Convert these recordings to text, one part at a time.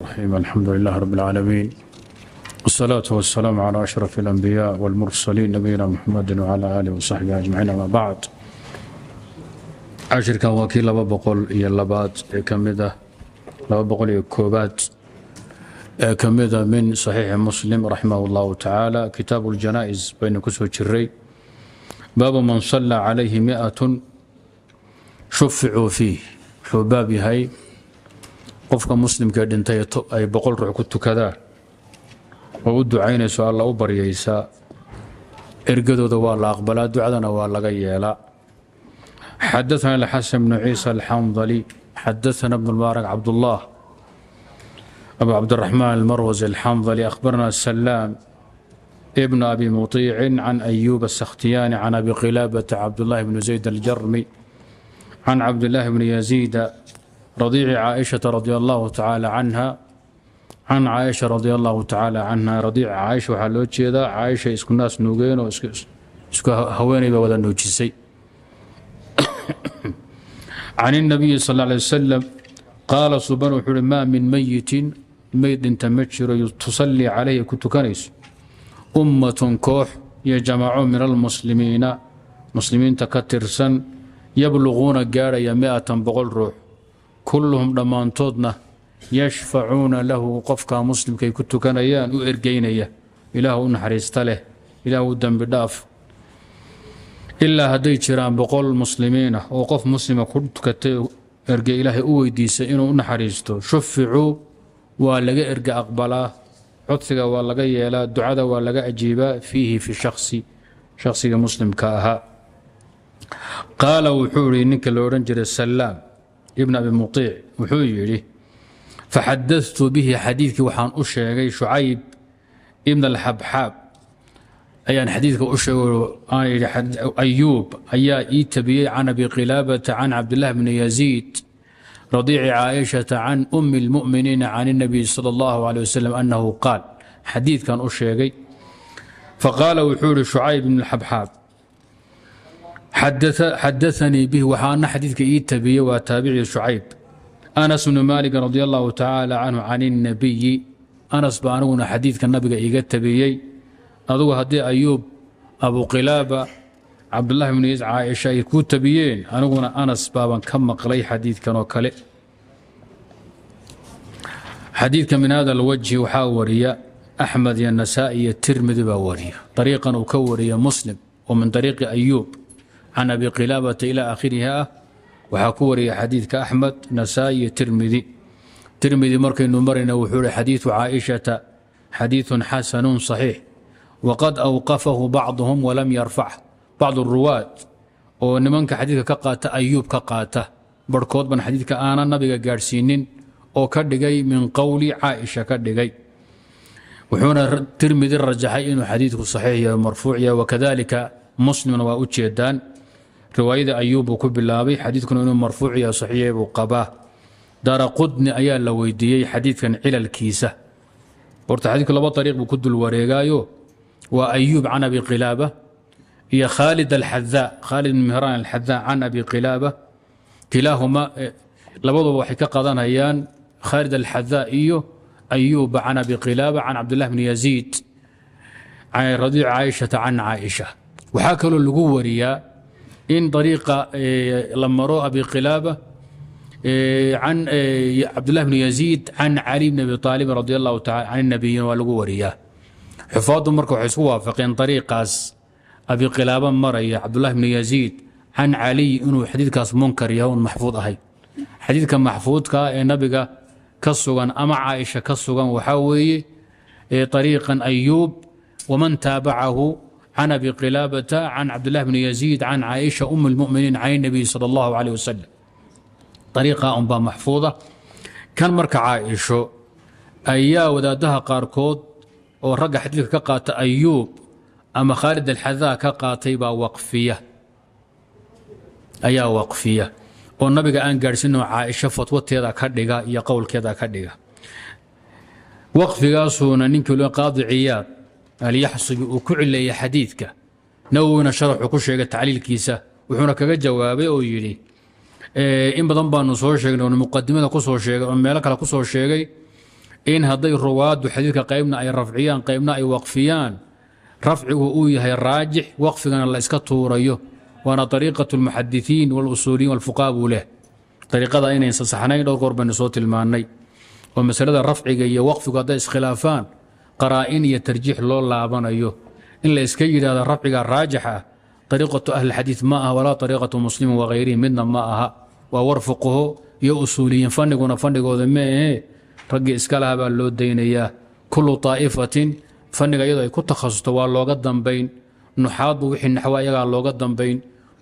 الرحيم الحمد لله رب العالمين والصلاة والسلام على أشرف الأنبياء والمرسلين نبينا محمد وعلى آله وصحبه أجمعين أما بعد cashirkan waa kii laba boqol iyo labaad ee ka mid ah laba boqol iyo koobaad ee ka mid ah min saxiixi muslim raximah allahu tacaala kitaabu ljanaa-is baynu ku soo jiray baabu man sallaa calayhi mi'atun shuficuu fiih wuxuu baab yahay qofka muslimka dhintay ay boqol ruux ku tukadaa oo u ducaynayso alla u baryaysaa ergadooda waa la aqbalaa ducadana waa laga yeelaa xadaana alxasan bnu ciisa alxandali xadaana bnu lmubaarag cabdullah abu cabdiraxmaan almarwasi alxandali akhbarna salaam ibn abi muطiicin can ayuub asakhtiyaani can abi khilaabata cabdullahi bni zayd aljarmi can cabdillaahi bni yaziida radiici caaishata radi allahu tacaala canha can caaisha radi allahu tacaala canha radiici caaisha waxaa loo jeedaa caaisha isku naas nuugeen oo isku haweenay baa wada nuujisay can اnabiyi sal ا alay wasalam qaala suban wuxuu uhi maa min mayitin mayd dhinta ma jiro tusallii calayhi ku tukanayso ummatun koox iyo jamaaco min almuslimiina muslimiinta ka tirsan yabluquuna gaadhaya miatan boqol ruux kulluhum dhammaantoodna yashfacuuna lahu qofkaa muslimkay ku tukanayaan u ergeynaya ilaah u naxariista leh ilaah u dembi dhaaf ilaa hadday jiraan boqol muslimiina ah oo qof muslima ku tukatay erge ilaahay u weydiisay inuu u naxariisto shuficuu waa laga erge aqbalaa codsiga waa laga yeelaa ducada waa laga ajiibaa fiihi fi shaksi shaksiga muslimka ahaa qaala wuxuu ihi ninka lo odhan jiray salaam ibn abi muiic wuxuu yidhi faxadatu bihi xadiidkii waxaan u sheegay shucayb ibn alxabxaab ayaan xadiidka u sheego aan yidhi ayuub ayaa ii tabiyey can abi qilaabata can cabdillahi bni yaziid radiici caaishata can ummi اlmu'miniina can الnabiy salى اllahu alيه wasalam annahu qaal xadiidkan u sheegay faqaala wuxuu yihi shucayb ibn xabxaab xadaanii bih waxaa ana xadiidka ii tabiyey waa taabici shucayb anas bnu maalik radi allaahu tacaala canhu can اnnabiyi anas baa aniguna xadiidka nabiga iiga tabiyey adugu haddii ayuub abuqilaaba cabdulahi bnu is caaisha ay kuu tabiyeen aniguna anas baaban ka maqlay xadiidkan oo kale xadiidka min hada alwajhi waxaa wariya axmed iyo nasaa'i iyo tirmidi baa wariya ariiqan can abi kilaabata ilaa akhiriha waxaa ku wariyay xadiidka axmed nasaayi tirmidi tirmidi markaynu marayna wuxuu hi xadiidu caaishata xadiidun xasanun صaxiix waqad awqafahu bacduhum walam yarfac bacdu ruwaad oo nimanka xadiidka ka qaata ayuub ka qaata barhkood ban xadiidka aanan nabiga gaadhsiinin oo ka dhigay min qowli caaisha ka dhigay wuxuuna tirmidi rajaxay waa u riwaayada ayuubbuu ku bilaabay xadiidkuna inuu marfuuc iyo saxiixay buu qabaa dara ayaa la weydiiyey xadiidkan cilalkiisa horta xadiidku laba ariiq buu ku dul wareegaayo waa ayuub can abi qilaaba iyo khaalid alxadaa khaalid mihraan alxadaa can abi qilaaba kilaahuma eh, labaduba waxay ka qadanayaan khaalid alxadaa iyo ayuuba can abi qilaaba can cabdilah bni yaziid radiic caaishata can caaisha waxaa kaloo lagu wariyaa in dariiqa la maro abi khilaaba an cabdulahi bn yaziid can cali bn abi aalibin radi allahu taala can nabiyin waa lagu wariyaa xufaaddu marka waxay isku waafaqeen dariiqaas abi khilaaba maraya cabdulahi bn yaziid can caliy inuu xadiidkaas munkar yahay un maxfuud ahayd xadiidka maxfuudka ee nabiga ka sugan ama caaisha ka sugan waxaa weeye ariiqan ayuub waman taabacahu عن أبي قلابة عن عبد الله بن يزيد عن عائشة أم المؤمنين عن النبي صلى الله عليه وسلم طريقة أنبا محفوظة kan marka caaisho ayaa wadaadaha qaarkood oo ragga xadiidka ka qaata ayuub ama khaalid alxadaa ka qaatay baa waqfiya ayaa waqfiya oo nabiga aan gaadhsiinoo caaisho fatwateeda ka dhiga iyo qowlkeeda ka dhiga waqfigaasuuna ninkii qaadi ciyaad alyaxsubi uu ku cileeyey xadiidka nawowina sharaxuu ku sheegay tacliilkiisa wuxuuna kaga jawaabay oo yidhi in badan baanu soo sheegnay oon muqadimada ku sheegay oon meelo kale ku sheegay in hadday ruwaaddu xadiidka qaybna ay rafciyaan qaybna ay waqfiyaan rafcigu uu yahay raajix waqfigana la iska tuurayo waana ariiqat almuxadisiin walusuuliyiin walfuqaha buu leh ariiqada inaysan saxnayn dhowr goor baynu soo tilmaannay oo masalada rafciga iyo waqfigu hadday iskhilaafaan qaraa'in iyo tarjiix loo laabanayo in la iska yidhaahdo rafciga raajixa ah ariiqatu ahlixadiid ma aha walaa ariiqatu muslimin wakhayrihi midna ma aha waa war fuqaho iyo usuuliyiin fanniguna fannigooda meehe raggii iska baa loo daynayaa kullu taa'ifatin fanniga iyadoo ay ku takhasusto waa looga dambayn nuxaadu wixii naxwa iyagaa looga dambayn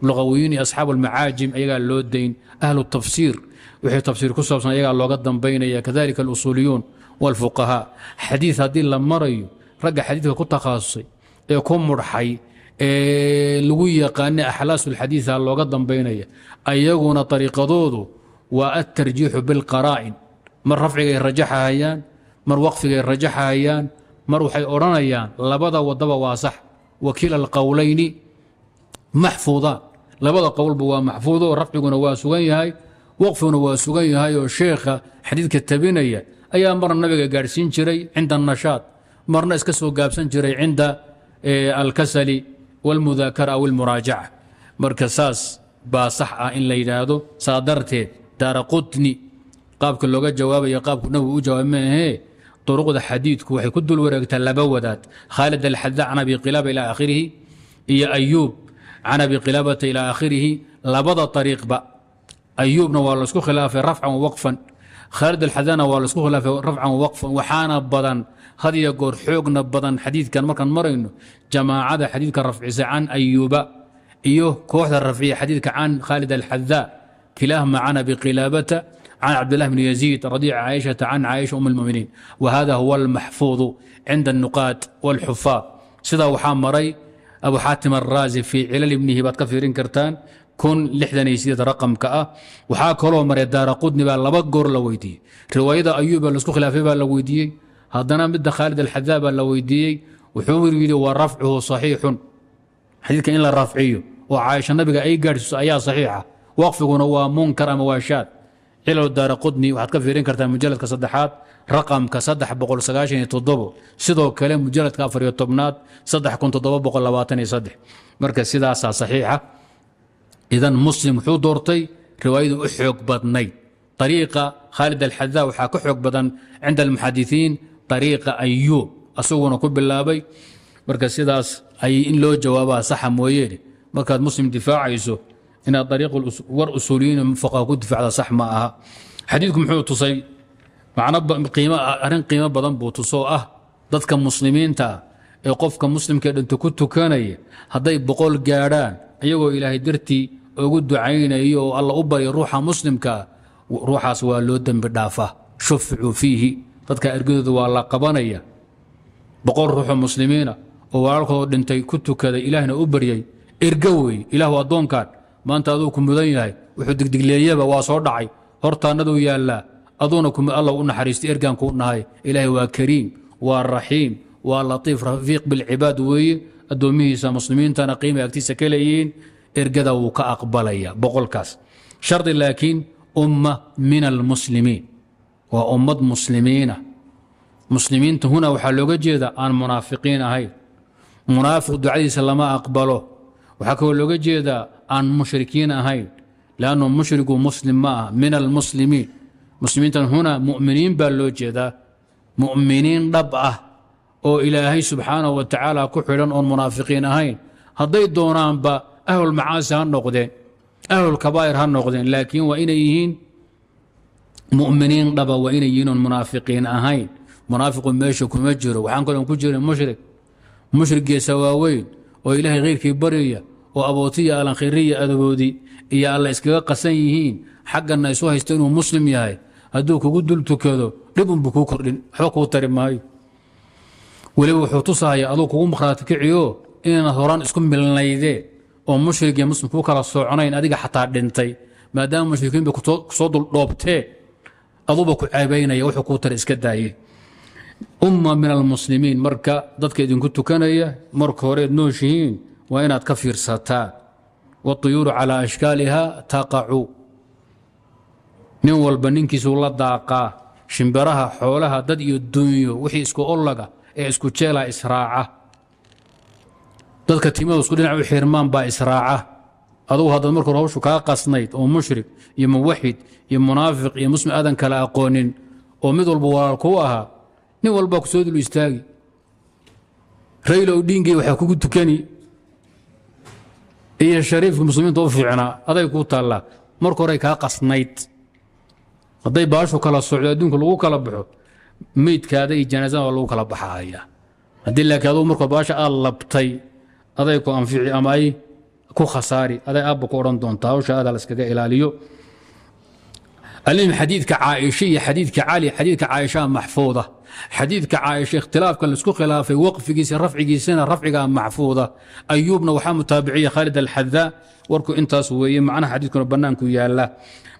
luqawiyiin iyo asxaabu almacaajim loo dayn ahlu tafsiir wixii tafsiir ku saabsan ayagaa looga dambaynaya kadalika alusuuliyuun wاlfuqahaa xadiid haddii la marayo ragga xadiidka ku takhasusay ee ku mudxay ee lagu yaqaanay axlaasulxadiiha looga dambaynaya ayaguna ariiqadoodu waa altarjiixu bilqaraa'in mar rafcigay rajaxahayaan mar waqfigay rajaxahayaan mar waxay odhanayaan labada wadaba waa sax wakiila alqowlayni maxfuudaan labada qowlba waa maxfuudo rafciguna waa sugan yahay waqfiguna waa sugan yahay oo tabinaya ayaa marna nabiga gaadhsiin jiray cinda anashaad marna iska soo gaabsan jiray cinda eh, alkasali wاlmudaakara aw marka saas baa sax ah in la yidhaahdo saa darteed daara qaabka looga jawaabaya qaabku nabigu u jawaab ma ahee duruqda xadiidku waxay ku dul wareegtaa laba wadaad khaalid alxada can abi qilaaba ilaa aakhirihi iyo ayuub can abi qilaabata ilaa aakhirihi labada ariiqba ayuubna waa laisku khilaafay rafcan waqfan khaalid alxadana waa laisku khilaafay rafcan waqfan waxaana badan hadiyo goor xoogna badan xadiidkan markaan marayno jamaacada xadiidka rafcisa can ayuuba iyo kooxda rafciya xadiidka can khaalid alxadaa kilaahma can abiqilaabata can cabdilah bni yaziid radiic caaishata can caaisha um اlmuminiin wahada huwa almaxfuudu cinda الnuqaad wاlxufaad sidaa waxaa maray abu xaatim araazi fii cilal ibnihi baad ka fiirin kartaan kun lixdan iyo sideed raqamka ah waxaa kaloo maray daara qudni baa laba goor la weydiiyey riwaayada ayuuba laisku khilaafay baa la weydiiyey haddana midda khaalid alxadaa baa la weydiiyey wuxuu yidhi wa rafcuhu saxiixun xadiidka in la rafciyo oo caaisha nabiga ay gaadhsiiso ayaa saxiixa waqfiguna waa munkar ama waa shaad cilal daara qudni waxaad ka fiirin kartaa mujaladka saddexaad raqamka saddex boqol sagaashan iyo toddobo sidoo kale mujaladka afariyo tobnaad saddex kun toddobo boqol labaatan iyo saddex marka sidaasaa saxiixa idan muslim wuxuu doortay riwaayadu u xoog badnayd ariiqa khaalid alxadaa waxaa ka xoog badan cinda almuxadiثiin ariiqa ayuub asaguna ku bilaabay marka sidaas ayay in loo jawaabaa saxa mooyeene markaad muslim difaacayso inaad ariiqwar usuuliyiin fuqaha ku difacda sax ma aha xadiidku muxuu tusay arrin qiimo badan buu tusoo ah dadka muslimiintaa ee qofka muslimkae dhinto ku tukanaya hadday boqol gaadhaan iyagoo ilaahay dartii ugu ducaynayo oo alla u barya ruuxa muslimkaa ruuxaas waa loo dembi dhaafaa shuficuu fiihi dadka ergadooda waa la qabanaya boqol ruuxoo muslimiina oo walaalkood dhintay ku tukaday ilaahna u baryay erga wey ilaahu addoonkaan maanta aduu ku mudan yahay wuxuu digdigleeyaba waa soo dhacay hortaannaduu yaallaa aduuna alla u naxariistay ergaan kuu nahay ilaahay waa kariim waa raxiim waa latiif rafiiq bilcibaad weeye addoommihiisa muslimiintana qiimay agtiisa ka leeyihiin ergada wuu ka aqbalaya boqolkaas shardi laakiin umma min almuslimiin waa ummad muslimiina muslimiinta huna waxaa looga jeeda aan munaafiqiin ahayn munaafiq ducadiisa lama aqbalo waxaa kaloo looga jeedaa aan mushrikiin ahayn lannu mushriku muslim ma ah min almuslimiin muslimiintan huna muminiin baa loo jeedaa muminiin dhab ah oo ilaahay subxaanahu wa tacaala ku xidhan oon munaafiqiin ahayn hadday doonaanba ahlul macaasi ha noqdeen ahlul kabaa'ir ha noqdeen laakiin waa inay yihiin mu'miniin dhaba waa inay yihiin munaafiqiin ahayn munaafiqu meesha kuma jiro waxaan kalon ku jirin mushrik mushriggeesa waaweyn oo ilaahay khayrkii baryaya oo abootiya alankhiriya adogoodii iyo alla iskaga qasan yihiin xagganna isu haysto inuu muslim yahay hadduu kugu dul tukado dhib unbu kuu kordhin waxba kuu tari maayo weliba wuxuu tusahaya aduu kugu markhaati kiciyo inaad horaan isku milnaydeen oo mushrig muslim kuu kala sooconayn adiga xataa dhintay maadaama mushrikiinba kusoo duldhoobtee aduuba ku ceebaynaya wuxuu kuu tara iska daaye umma min almuslimiin marka dadka idinku tukanaya marka horeed nooshihiin waa inaad ka fiirsataa waطuyuuru calaa ashkaaliha taqacu nin walba ninkiisuu la daaqaa shimbiraha xoolaha dad iyo dunyo wixii isku ollaga ee isku jeelaa israaca dadka timada isku dhinac u xirmaan baa israaca adugu haddaad marka hawshu kaa qasnayd oo mushrik iyo muwaxid iyo munaafiq iyo muslim aadan kala aqoonin oo mid walba walaal kuu ahaa nin walbaa ku soo dul istaagi raylow dhiingey waxaa kugu tukani iyo shariifka muslimiinta u fiicnaa aday kuu taallaa marka horey kaa qasnayd hadday baashu kala socdo adduunka lagu kala baxo meydkaada iyo janaasada waa lagu kala baxaaya haddii laakiin adugu markoo baasha aad labtay aday ku anfici ama ay ku khasaari aday aabba ku odhan doontaa hawsha adaa layskaga ilaaliyo xadiidka caaisha iyo xadiidka cali xadiidka caaishaa maxfuuda xadiidka caaisha ikhtilaafkan laisku khilaafay waqfigiisa rafcigiisana rafcigaa maxfuuda ayuubna waxaa mutaabiciya khaalid alxadaa warku intaas weeye macnaha xadiidkuna bannaanku yaala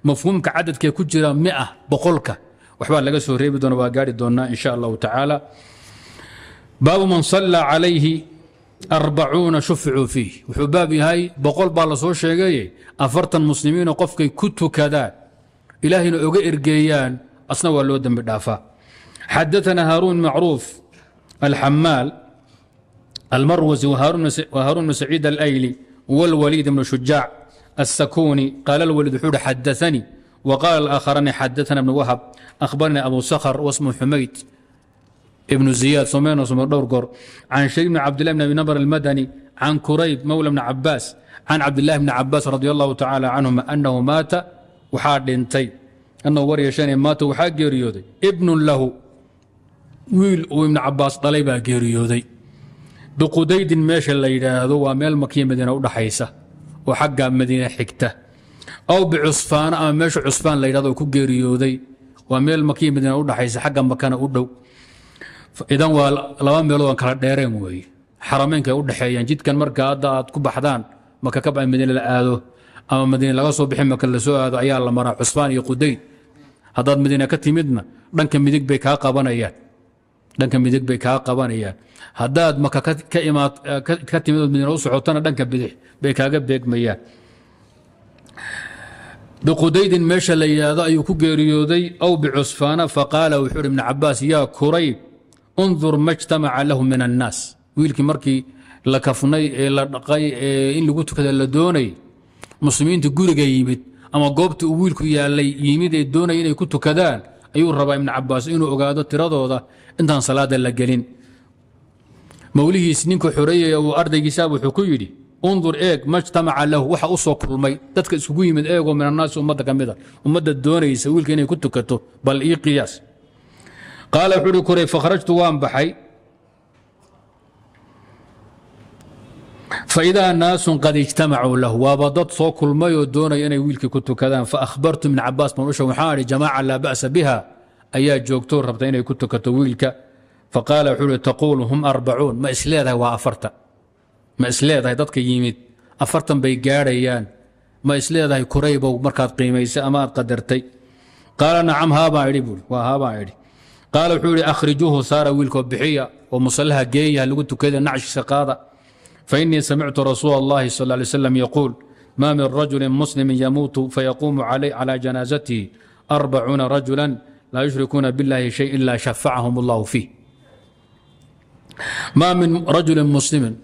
mafhuumka cadadkee ku jira mia boqolka waxbaa laga soo reebi doona waa gaari doonaa insha allahu tacaala baabu man sallaa calayhi arbacuuna shufficuu fiih wuxuu baab yahay boqol baa la soo sheegeeye afartan muslimiinoo qofkay ku tukadaan ilaahayna oga ergeeyaan asna waa loo dembi dhaafaa xadaثana haaruun macruuf alxamaal almarwasi whaaruun bn saciid alayli wاlwaliid bn shujaac الsakuni qaala اlwaliid wuxuu hi xadaثanii wqaala اlaakharani xadaثana bn wahab akhbaranii abu sakhr wasmu xumayd ibnu ziyaad someno somer dhowr goor can shay bni cabdillahi bn abi namr almadani can kurayb mawla bni cabaas can cabdillahi bni cabaas radi allahu tacaala canhuma anahu maata waxaa dhintay annahu war yeesheenay maata waxaa geeriyooday ibnun lahu wiil uu ibnu cabaas dhalay baa geeriyooday biqudaydin meesha la yidhaahdo waa meel makiya madiina udhaxaysa oo xagga madiina xigta aw bicusfaano ama meesha cusfaan la yidhahdo ku geeriyooday waa meel makiya madiina udhaxaysa xagga makana u dhow idan waa laba meelood aan kala dheereen weeye xarameynka ay u dhexeeyaan jidkan marka hadda aad ku baxdaan maka ka madiine la aado ama madiine laga soo bixi maka la aado ayaa la maraa cusbaan iyo qudayd haddaad madiine ka timidna dhanka midig bay kaa qabanayaan dhanka midig bay kaa qabanayaan haddaad maka ka imaad ka timid ood madiine u socotana dhanka bidix bay kaaga beegmayaan biqudaydin meesha la yidhaahdo ayuu ku geeriyooday aw bicusfaana faqaala wuxuu ihi ibnu cabaas yaa kurayb undur ma jtamaca lahu min annaas wiilkii markii la kafnay ee la dhaqay ee in lagu tukada la doonay muslimiinta guriga yimid ama goobta uu wiilku yaalay yimid ee doonaya inay ku tukadaan ayuu rabaa ibnu cabaas inuu ogaado tiradooda intaan salaada la gelin mawlihiis ninkii xoreeyaya uu ardaygiisaab wuxuu ku yidhi undur eeg ma jtamaca lahu waxa u kulmay dadka isugu yimid eegoo minannaasi ummadda ka mida ah, ummadda doonaysa wiilka inay ku tukato bal ii qiyaas qaala wuxuu hi koray fakhrajtu waan baxay faidaa naasun qad ijtamacuu lahu waaba dad soo kulmay oo doonaya inay wiilkii ku tukadaan faahbartu ibn cabaas banusha waxaan idhi jamaaca laa ba'sa biha ayaa joogtoo rabta inay ku tukato wiilka faqaala wuxuu hi hum arbacuun ma isleedahay waa afartan ma isleedahay dadka yimid afartan bay gaadhayaan ma isleedahay kuraybow markaad qiimaysay ama aad qadartay qaala nacam haabaan idhi buui waa haabaan qaal wuxuu ihi akhrijuuhu saara wiilkoo bixiya oo musalaha geeya lagu tukada nacshisa qaada fainii samictu rasuul اllahi sal lay slam yaquul ma min rajuli muslimi yamuutu fayaquumu calى janaazatihi arbacuuna rajula laa yushrikuuna biاllahi shay ila shafacahum اllahu fiih maa min rajulin muslimin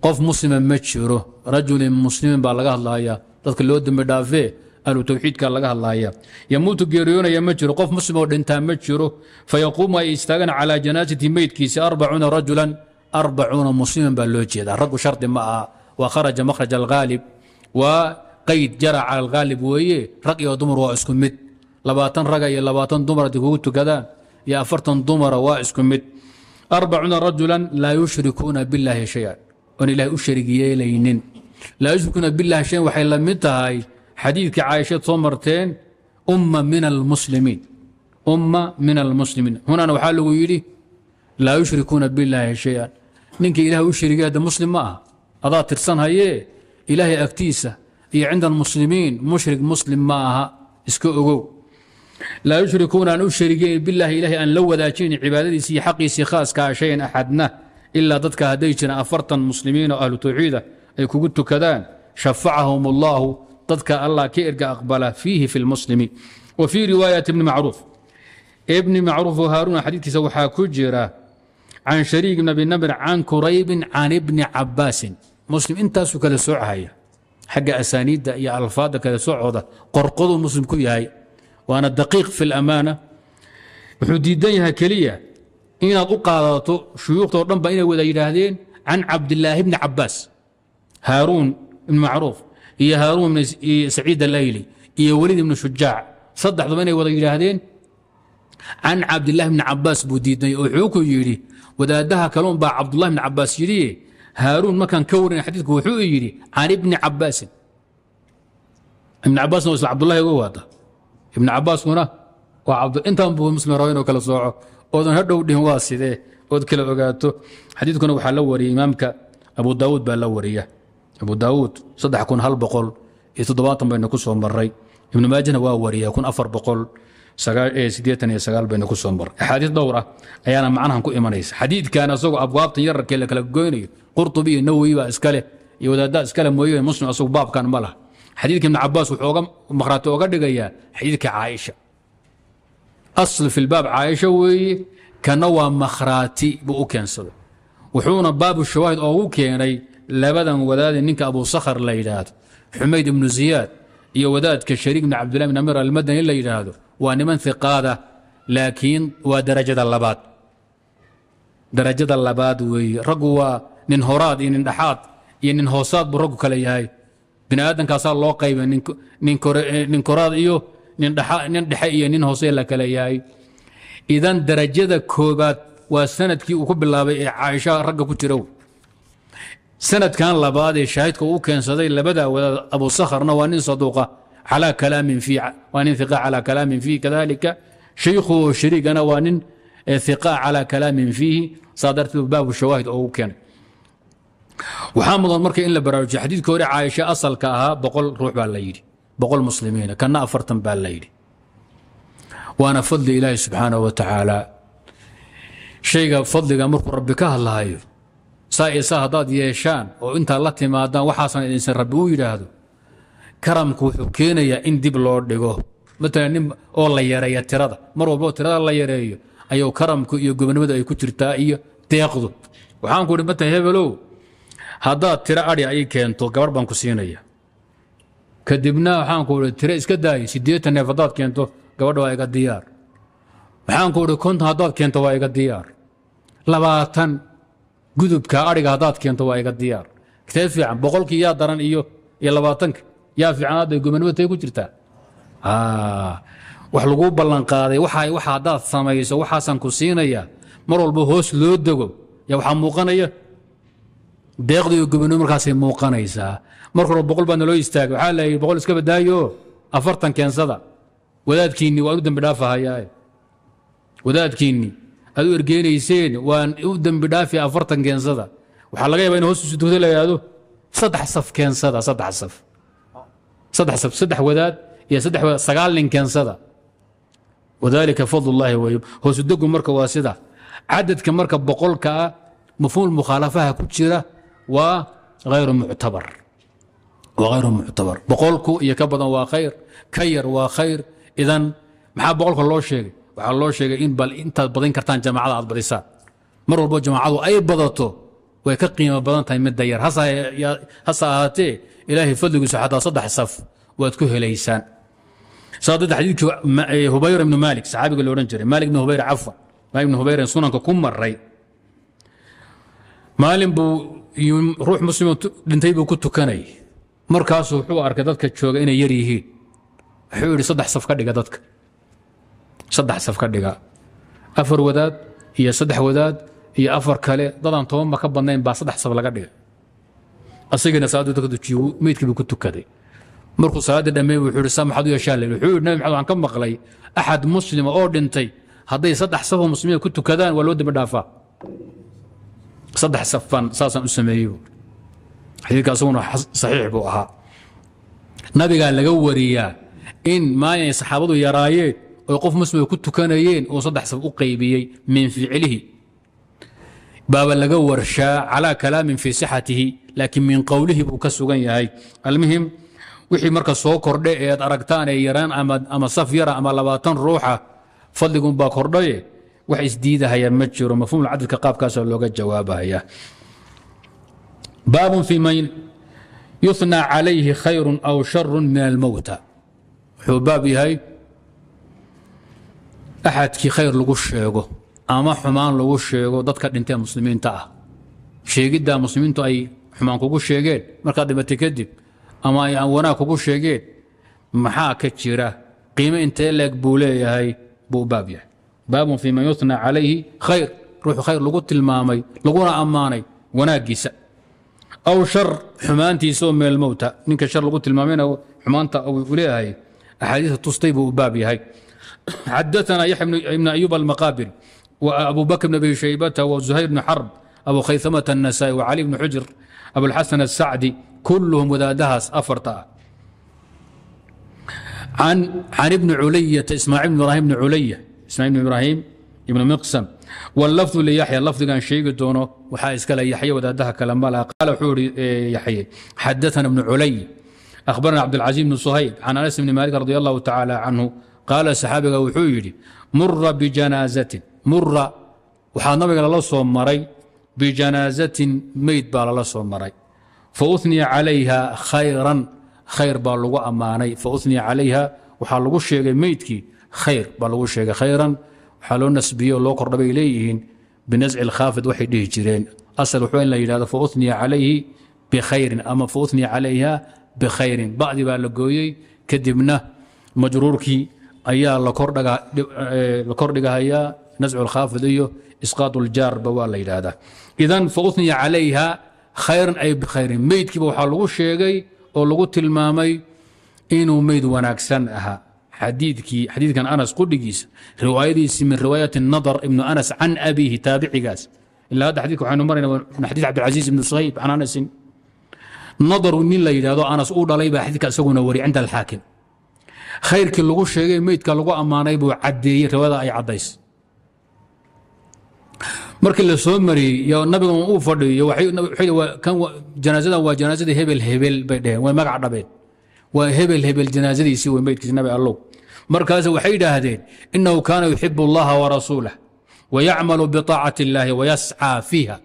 qof muslima ma jiro rajulin muslimin baa laga hadlayaa dadka loo dembi dhaafee ahlu tawxiidka laga hadlaaya yamuutu geeriyoonaya ma jiro qof muslim oo dhintaa ma jiro fayaquumu ay istaagaan calaa janaasati meydkiisa arbacuuna rajulan arbacuuna musliman baa loo jeedaa raggu shardi ma aha waa kharaja makhraj alghaalib waa qayd jara cala alghaalib weeye rag iyo dumar waa isku mid labaatan raga iyo labaatan dumar hadda kugu tukadaan iyo afartan dumara waa isku mid arbacuuna rajulan laa yushrikuuna billaahi shayan oon ilaahay u sharig laa yushrikuuna billahi shayan waxay la mid tahay xadiidkii caaisheed soo marteen umma min almuslimiin umma min almuslimiin hunana waxaa lagu yidhi laa yushrikuuna billaahi shay-an ninka ilahay u sharigaada muslim ma aha adaa tirsan hayee ilaahay agtiisa iyo cinda almuslimiin mushrik muslim ma aha iska ogow laa yushrikuuna aan u sharigeyn bilaahi ilaahay aan la wadaajinayn cibaadadiisi iyo xaqiisii khaaskaa shayan axadna ilaa dadka hadday jiraan afartan muslimiin oo ahlu tawxiida ah ay kugu tukadaan shafacahum allaahu dadka allah ka erga aqbala fiihi fi lmuslimi wa fii riwaayati ibni macruuf ibni macruuf oo xadiidkiisa waxaa ku jira can shariik ibn abi namir can quraybin can ibni cabaasin muslim intaasuu kale soocahaya xagga asaaniidda iyo alfaadda kale socooda qorqoduu muslim ku yahay waana daqiiq fi lamaana wuxuu diidan yahay keliya inaad u qaadato shuyuukhtao dhan ba inay wada yidhaahdeen can cabdilaahi bni cabaas haaruun ibni macruuf iyo haaruun ibn saciid alayli iyo weliid ibnu shujaac saddexduba inay wada yidhaahdeen can cabdilahi bni cabaas buu diidnay oo wuxuu ku yidhi wadaadaha kaluun baa cabdulahi bni cabaas yidhi haaruun markaan ka warin xadiidku wuxuu yidhi can ibni cabaasin ibn cabaasna isla cabdulahi uga waata ibn cabaaskuna waa intaan buu muslim rawayn oo kala sooco oodan hadhow dhihin waa sidee ood kala ogaato xadiidkuna waxaa la wariya imaamka abu daawuud baa la wariya abu daud saddex kun hal boqol iyo toddobaatan bayna ku soo maray ibnu maajana waa wariya kun afar boqol siddeetan iyo sagaal bayna ku soo axaadiis dhowr ah ayaana macnahan ku imanaysa xadiidkan asagoo abwaabtan yararkee la goynayo qurtubi iyo nawowi baa iskaleh iyo wadaaddaa iskale mooye muslim asagu baabkan ma laha xadiidka ibnu cabaas wuxuu makhraati oga dhigayaa xadiidka caaisha asl fi lbaab caaisha weeye kana waa makhraati buu u keensaday wuxuuna baabu shawaahid oogu keenay labadan wadaade ninka abusakhr la yidhaahdo xumayd ibnu ziyaad iyo wadaadka shariik bn cabdulahi bn amir almadani la yidhaahdo waa niman iqaada laakiin waa darajada labaad darajada labaad weeye raggu waa nin horaad iyo nin dhexaad iyo nin hoosaad buu raggu kale yahay bini aadankaasaa loo qayba nin koraad iyo nin dhexe iyo nin hoose la kale yahay idan darajada koobaad waa sanadkii uu ku bilaabay ee caaisha ragga ku jirow sanadkan labaad ee shaahidka u keensaday labada wadaad abu sakhrna waa nin saduuqa calaa kalaamin fii waa nin iqa calaa kalaamin fiihi kadalika shaykhuhu shariigana waa nin e, iqa calaa kalaamin fiihi saa darteed baabu shawaahid oo u keenay waxaa mudan marka in la baraarujiyo xadiidkii hore caaisha asalka ahaa boqol ruux baa la yidhi boqol muslimiina kana afartan baa la yidhi waana fadli ilaahi subxaanahu wa tacaala shayga fadliga markuu rabbi ka hadlahayo saaisaa haddaad yeeshaan oo intaad la timaadaan waxaasan idinsan rabbi u yidhaahdo karamku wuxuu keenayaa in dib loo dhigo matala nin oo la yareeya tirada mar walboo tirada la yareeyo ayuu karamku iyo gobonimadu ay ku jirtaa iyo deeqdu waxaan ku hi matala hebelow haddaad tiro adhi ay keento gabarh baan ku siinaya kadibna waxaan ku idhi tiro iska daayi siddeetan neef haddaad keento gabadha waa iga diyaar waxaan ku idhi konton haddaad keento waa iga diyaar labaatan gudubka adhiga haddaad keento waa iga diyaar see fiican boqolkii yaa daran iyo labaatanka yaa fiican hadday gobanimatay ku jirtaa wax laguu ballanqaaday wa haddaad samayso waxaasan ku siinaya mar walba hoos loo dego ya waxaa muuqanaya deeqdiiyo gobanimo markaasay muuqanaysaa mar hore boqol baa naloo istaagay waxaa layihi boqol iska badaayo afartan keensada wadaadkiinni waan u dambi dhaafahayaa wadaadkiinni aad u ergeynayseen waan u dembi dhaafi afartan keensada waxaa laga yaba in hoostiisu dugda la yidhaahdo saddex saf keensada saddex saf saddex saf saddex wadaad iyo saddex sagaal nin keensada wadaalika fadlullaahi wayub hoosu marka waa sida cadadka marka boqolka ah mafhuumul mukhaalafaha ku jira waa hayru muctabar waa hayru muctabar boqolku iyo ka badan waa khayr ka yar waa khayr idan maxaa boqolka loo sheegay waxaa loo sheegay in bal intaad badin kartaan jamacada aad badisaan mar walbo jamacadu ay badato way ka qiimo badan tahay midda yar hase ahaatee ilaahay fadligiisa xataa saddex saf waad ku helaysaan saadada xadiidkii eh, hubayr ibnu maalik saxaabiga la odhan jiray maalik ibnu hubayr cafwan maalik ibnu hubayr sunanka ku maray maalin buu ruux muslimo dhintay buu ku tukanay markaasu wuxuu arkay dadka jooga inay yar yihiin wuxuu yidhi saddex saf ka dhiga dadka saddex saf ka dhiga afar wadaad iyo saddex wadaad iyo afar kale dadaan tobanba ka badnayn baa saddex saf laga dhigay asagina salaaddu ka dujiy meydkii buu ku tukaday markuu salaaddii dhammeey wuxuu ihi saa u yeeshaan wuxuu yidhi nabi maxamed waxaan ka maqlay axad muslima oo dhintay hadday saddex safoo muslimiina ku tukadaan waa loo dembi dhaafaa saddex safan saasaan u sameeyey buu xadiidka asaguna saxiix buu ahaa nabigaa laga wariyaa in maalinay saxaabadu yaraayeen oo qof muslim ay ku tukanayeen oo saddex saf u qaybiyey min ficlihi baaba laga warshaa calaa kalaamin fii sixatihi laakiin min qowlihi buu ka sugan yahay almuhim wixii marka soo kordha eed aragtaan ee yaraan ama saf yara ama labaatan ruuxa fadligunbaa kordhaye wax isdiidahaya ma jiro mafhumulcadilka qaabkaasa looga jawaabahaya baabun fii man yunaa calayhi khayrun aw sharun min almowta wuxuu baab yahay axadkii khayr lagu sheego ama xumaan lagu sheego dadka dhintee muslimiinta ah sheegiddaa muslimiintu ay xumaan kugu sheegeen markaad dhimatay kadib ama ay wanaag kugu sheegeen maxaa ka jira qiime intee leeg buu leeyahay buu baab yahay baabun fii man yuna calayhi khayr ruuxu khayr lagu tilmaamay laguna ammaanay wanaaggiisa aw shar xumaantiisa oo meelmowta ninka shar lagu tilmaamayna xumaanta uu leeyahay axaadiista tustay buu u baab yahay xadaثna yaxya بn ayub almaqabil abu bakr bn abi shaybata وزuhayr bn xarb abu khaysamata النasaaي وcali bn xujr abاlxasan الsacdi kulhm wadaadahaas afarta ah an bn ulyaa ismaail bn ibrahim bn ulaya ismail bn ibrahim ibn miqsam wاlafdu liyaxya lafdigan sheegi doono waxaa iskale yaxye wadaadaha kale mala qaal wxuu ihi yaxye xadaثna bn culay akhbarna cabdاlcaزiz bn suhayb can anas bn maalik radi اllahu tacalى canhu qaala saxaabiga wuxuu yidhi mura bijanaazatin mura waxaa nabiga lala soo maray bijanaazatin meyd baa lala soo maray fauniya calayha khayran khayr baa lagu ammaanay fauniya calayha waxaa lagu sheegay meydkii khayr baa lagu sheegay khayran waxaa loo nasbiyey loo kordha leeyihiin binasci lkhaafid waxay dhihi jireen asal waxba in la yidhahdo fauniya calayhi bikhayrin ama fauniya calayha bikhayrin bacdi baa la gooyey kadibna majruurkii ayaa la kordhigahayaa eh, nascu اlkhaafid iyo isqaad uljaarba waa la yidhaahdaa idan fauniya calayha khayran ay bikhayrin meydkiiba waxaa lagu sheegay oo lagu tilmaamay inuu meyd wanaagsan ahaa xadiidkan anas qudhigiisa riwaayadiisi min riwaayati nadr ibnu anas can abiihi taabicigaas ilaa hadda xadidka waxaynu marayna xadiis cabdilcasiis ibnu suhayb can anasin nadaru nin la yidhaahdo anas uu dhalay baa xadiidka isaguna wari cinda alxaakim khayrkii lagu sheegay meydka lagu ammaanay buu caddeeyey riwaayada ay caddays markii la soo mariyey nabiga uu fadhiyo janaazada waa janaazadii hebel hebel bay dheheen waa magac dhabeed waa hebel hebel janaazadiisii way meydkiisi nabi allow markaas waxay yidhaahdeen inahu kaana yuxibu اllaha warasuulah wayacmalu biطaacat اllaahi wayascaa fiiha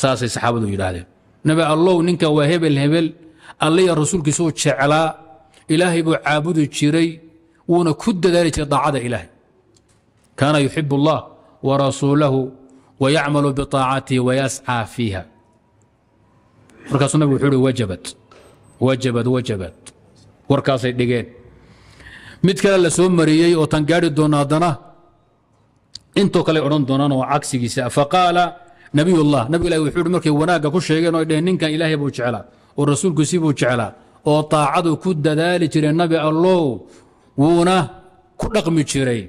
saasay saxaabadu yidhaahdeen nabi allow ninka waa hebel hebel alliya rasuulkiisuu jeclaa ilaahay buu caabudi jiray wuuna ku dadaali jiray daacada ilaahay kaana yuxib اllah warasuulahu wayacmalu biطaacatihi wayascaa fiiha markaasuu nabig wuxuu uhi wajabad wajabad wajabad warkaasay dhigeen mid kale la soo mariyey oo tan gaari doona haddana intoo kale odhan doonaan oo cagsigiisa faqaala nabiy اllah nabig wuxuu hi markay wanaagga ku sheegeen o dheheen ninkan ilaahay buu jeclaa oo rasuulkiisii buu jeclaa oo taacadu ku dadaali jiray nabi allow wuuna ku dhaqmi jiray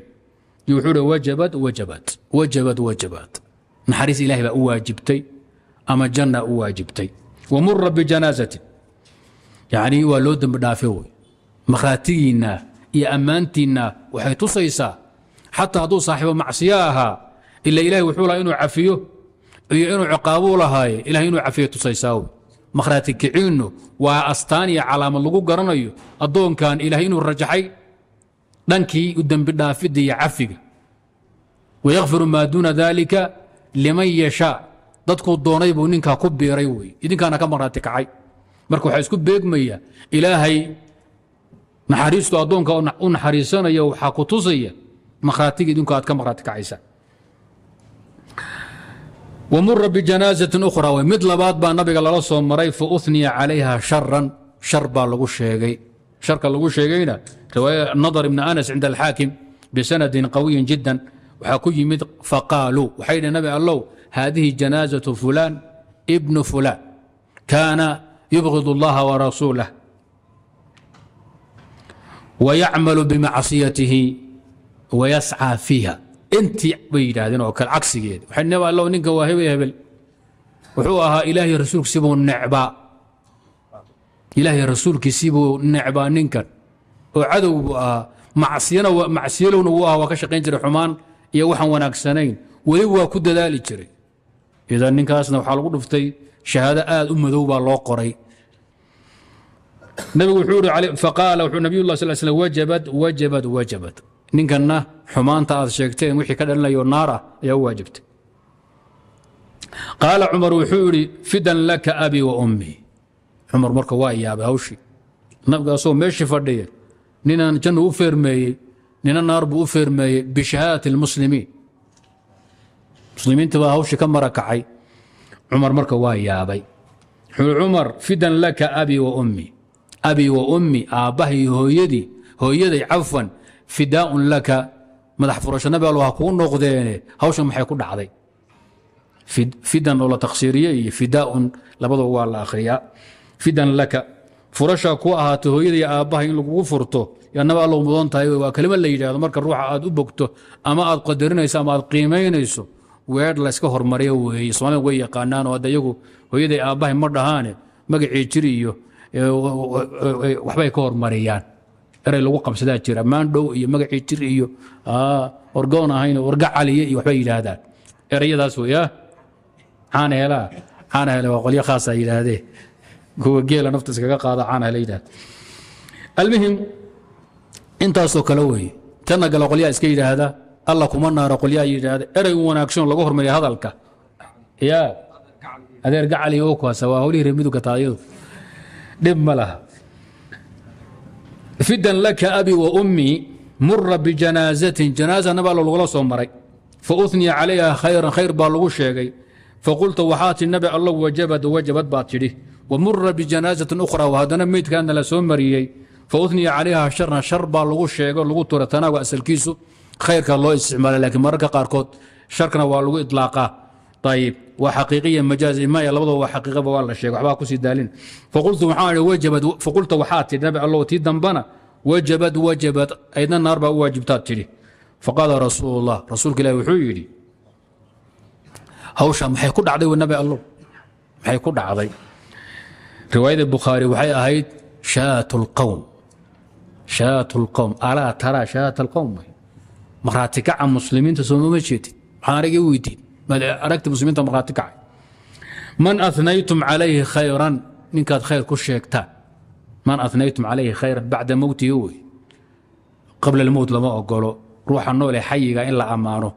wuxuuhi wajabad wajabad wajabad wajabad naxariis ilahay baa u waajibtay ama janna u waajibtay wamura bijanaazatin yacnii waa loo dembi dhaafe wey makhaatigiinna iyo ammaantiinna waxay tusaysaa xataa hadduu saaxiibo macsiyo ahaa ila ilahay wuxuu lahaa inuu cafiyo iyo inuu ciqaabuu lahaaye ilahay inuu cafiyo tusaysaa wey makhraati kiciinno waa astaan iyo calaamad lagu garanayo addoonkan ilaahay inuu rajaxay dhankii u dembi dhaafidda iyo cafiga wayakfiru maa duuna daalika liman yashaa dadkuu doonay buu ninkaa ku biiray wey idinkaana ka makhraati kacay marka waxaa isku beegmaya ilaahay naxariistu addoonka u naxariisanaya waxaa ku tusaya makhraatiga idinku aad ka makhraati kacaysaan wmura bijanaazatin ukhra wey mid labaad baa nabiga lala soo maray fa uniya calayha sharan shar baa lagu sheegay sharka lagu sheegayna riwaaya nadar ibni anas cinda alxaakim bisanadin qawiyin jiddan waxaa ku yimid faqaaluu waxay dhhi nabi allow haadihi janaazatu fulaan ibnu fulaan kaana yubgid اllaha warasuulah wayacmalu bimacصiyatihi wayascaa fiiha inti bay yidhaahdeen oo kale cagsigeeda waxay neb allow ninka waa hebel hebel wuxuu ahaa ilaahay rasuulkiisibuu necbaa ilaahay rasuulkiisiibuu necbaa ninkan oo cadow buu ahaa macsiyalowna wuu aha waa ka shaqayn jiray xumaan iyo waxaan wanaagsanayn weli waa ku dadaali jiray idan ninkaasna waxaa lagu dhuftay shahaado aad u madow baa loo qoray nabigu wuxuu ihi faqaala wuxuu nabiyullah sal sl wajabad wajabad wajabad ninkanna xumaanta aad sheegteen wixii ka dhalinayo naar ayaa u waajibtay qaala cumar wuxuu idhi fidan laka abi wa ummii cumar marka waa yaabay hawshii nabiga asagoo meeshii fadhiya ninaan janna u feermeeyey nina naar buu u feermeeyey bishahaadati اlmuslimiin muslimiinta baa hawshii ka mara kacay cumar marka waa yaabay wuxuu cumar fidan laka abi wa ummii abi wa ummi aabbaha hooyadii hooyaday cafwan fidaaun laka madax furasho nabi al ha kuu noqdeene hawshan maxay ku dhacday fidan oo la taksiiriye iyo fidaaun labadaba waa la akhriyaa fidan laka furashaa ku ahaata hooyada iyo aabbaha in lagugu furto annaba allow mudan tahay waa kelimo la yidhaahdo marka ruuxa aad u bogto ama aad qadarinayso ama aad qiimaynayso weedh layska hormarya weeye soomaalida way yaqaanaanoo hadda iyagu hooyaday aabbahay ma dhahaane magacii jir iyo waxbay ka hormariyaan erey lagu qabsadaa jira maandhow iyo magacii jir iyo orgoon ahayn orga iyo waxbay yidhaahdaan ereyadaas weya ah, caanheelaa caanhele waa qolyo khaasaa yidhaahdee kuwa geela nafta iskaga qaada caanhele yidhahd almuhim intaasoo kale weeye tanna gala qolyaa iska yidhaahda alla kuma naaro qolyaa yidhaahda erey wanaagsan lagu hormariya hadalka yaa adeer gacali oo kuwasa waa howlihii reer midugga taayadu dhib ma laha fidan laka abi wammi mura bijanaazatin janaaza nabaa lagula soo maray fauniya calayha khayran khayr baa lagu sheegay faqulta waxaa nabi alla wajabad wajabad baa tidhi wamura bijanaazatin ukhra haddana meydkaana la soo mariyey fauniya calayha sharan shar baa lagu sheego lagu tura tanaaga asalkiisu khayrka loo isticmaala laakiin mararka qaarkood sharkana waa lagu idlaaqaa ayib waa xaqiiqiya majaaz imaya labadaba waa xaqiiqaba waa la sheegay waxbaa kusii daalin faqultu waxaan idhi wajabad faqulta waxaa tidhi nabi allow tii dambana wajabad wajabad aydna naar baa u waajibtaad tidhi faqaala rasuulullah rasuulka ilaahi wuxuu yidhi hawshaa maxay ku dhacday nabi allow maxay ku dhacday riwaayada bukhaari waxay ahayd shaatu lqowm shaatu lqowm alaa taraa shaata alqowm maraati kaca muslimiinta soomama jeedid maxaan aniga weydiid Uh, aragta muslimiinta markhaati kacay man anaytum alayhi khayran ninkaad khayr ku sheegtaan man anaytum alayhi khayran bacda mowtihi wey qabla almowt lama ogolo ruuxa noolee xayiga in la ammaano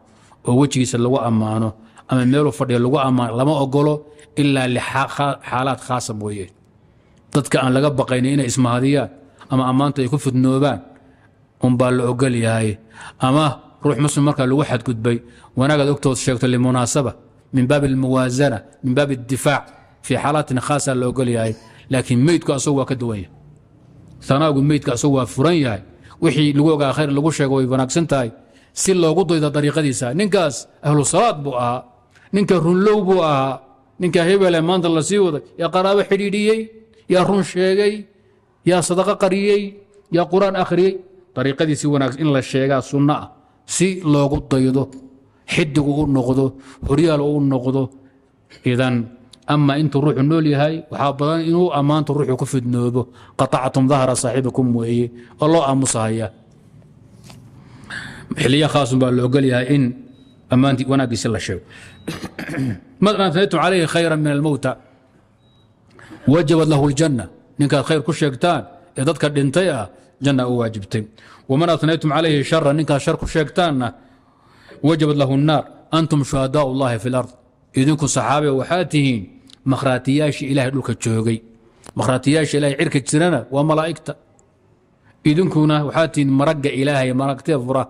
oo wejigiisa lagu ammaano ama meeluu fadhiya lagu ammaano lama ogolo ilaa lixaalaad khaasa mooye dadka aan laga baqaynin inay ismahadiyaan ama ammaanta ay ku fidnoobaan unbaa la ogol yahay ama ruux muslim marka lagu xadgudbay wanaagaad ogtood sheegto limunaasaba min baab almuwaasana min baab اddifaac fii xaalaatin khaasa la ogol laakiin meydku asagu waa ka duwan sanaagu meydka asagu waa furan yahay wixii lagu ogaa khayr lagu sheego way wanaagsan tahay si loogu daydo dariiqadiisa ninkaas ahlu salaad buu ahaa ninka runlow buu ahaa ninka hebele maanta la sii waday yaa qaraabo xidhiidhiyey yaa run sheegay yaa sadaqo qariyey yaa qur-aan akhriyey dariiqadiisi wanaagsan in la sheegaa sunno ah si loogu daydo xidig u noqdo horyaal u noqdo idan ama intuu ruuxu nool yahay waxaa badan inuu ammaantu ruuxu ku fidnoobo qaactum dahra saaxiibakum weeye oo loo aamusahaya xiliya khaasun baa la ogol in ammaantii wanaaggiisi la sheego mad ansanaytum calayhi khayra min almowta wajabad lahu اljanna ninkaad khayr ku sheegtaan ee dadka dhintay ah janna u waajibtay waman anaytum calayhi shara ninkaad shar ku sheegtaanna wajabad lahu naar antum shuhadaa ullahi fi lard idinku saxaabiga waxaad tihiin makhraatiyaasha ilahay dhulka joogay makhraatiyaasha ilahay cirka jirana waa malaa'igta idinkuna waxaad tihiin maragga ilaahay maragtee fura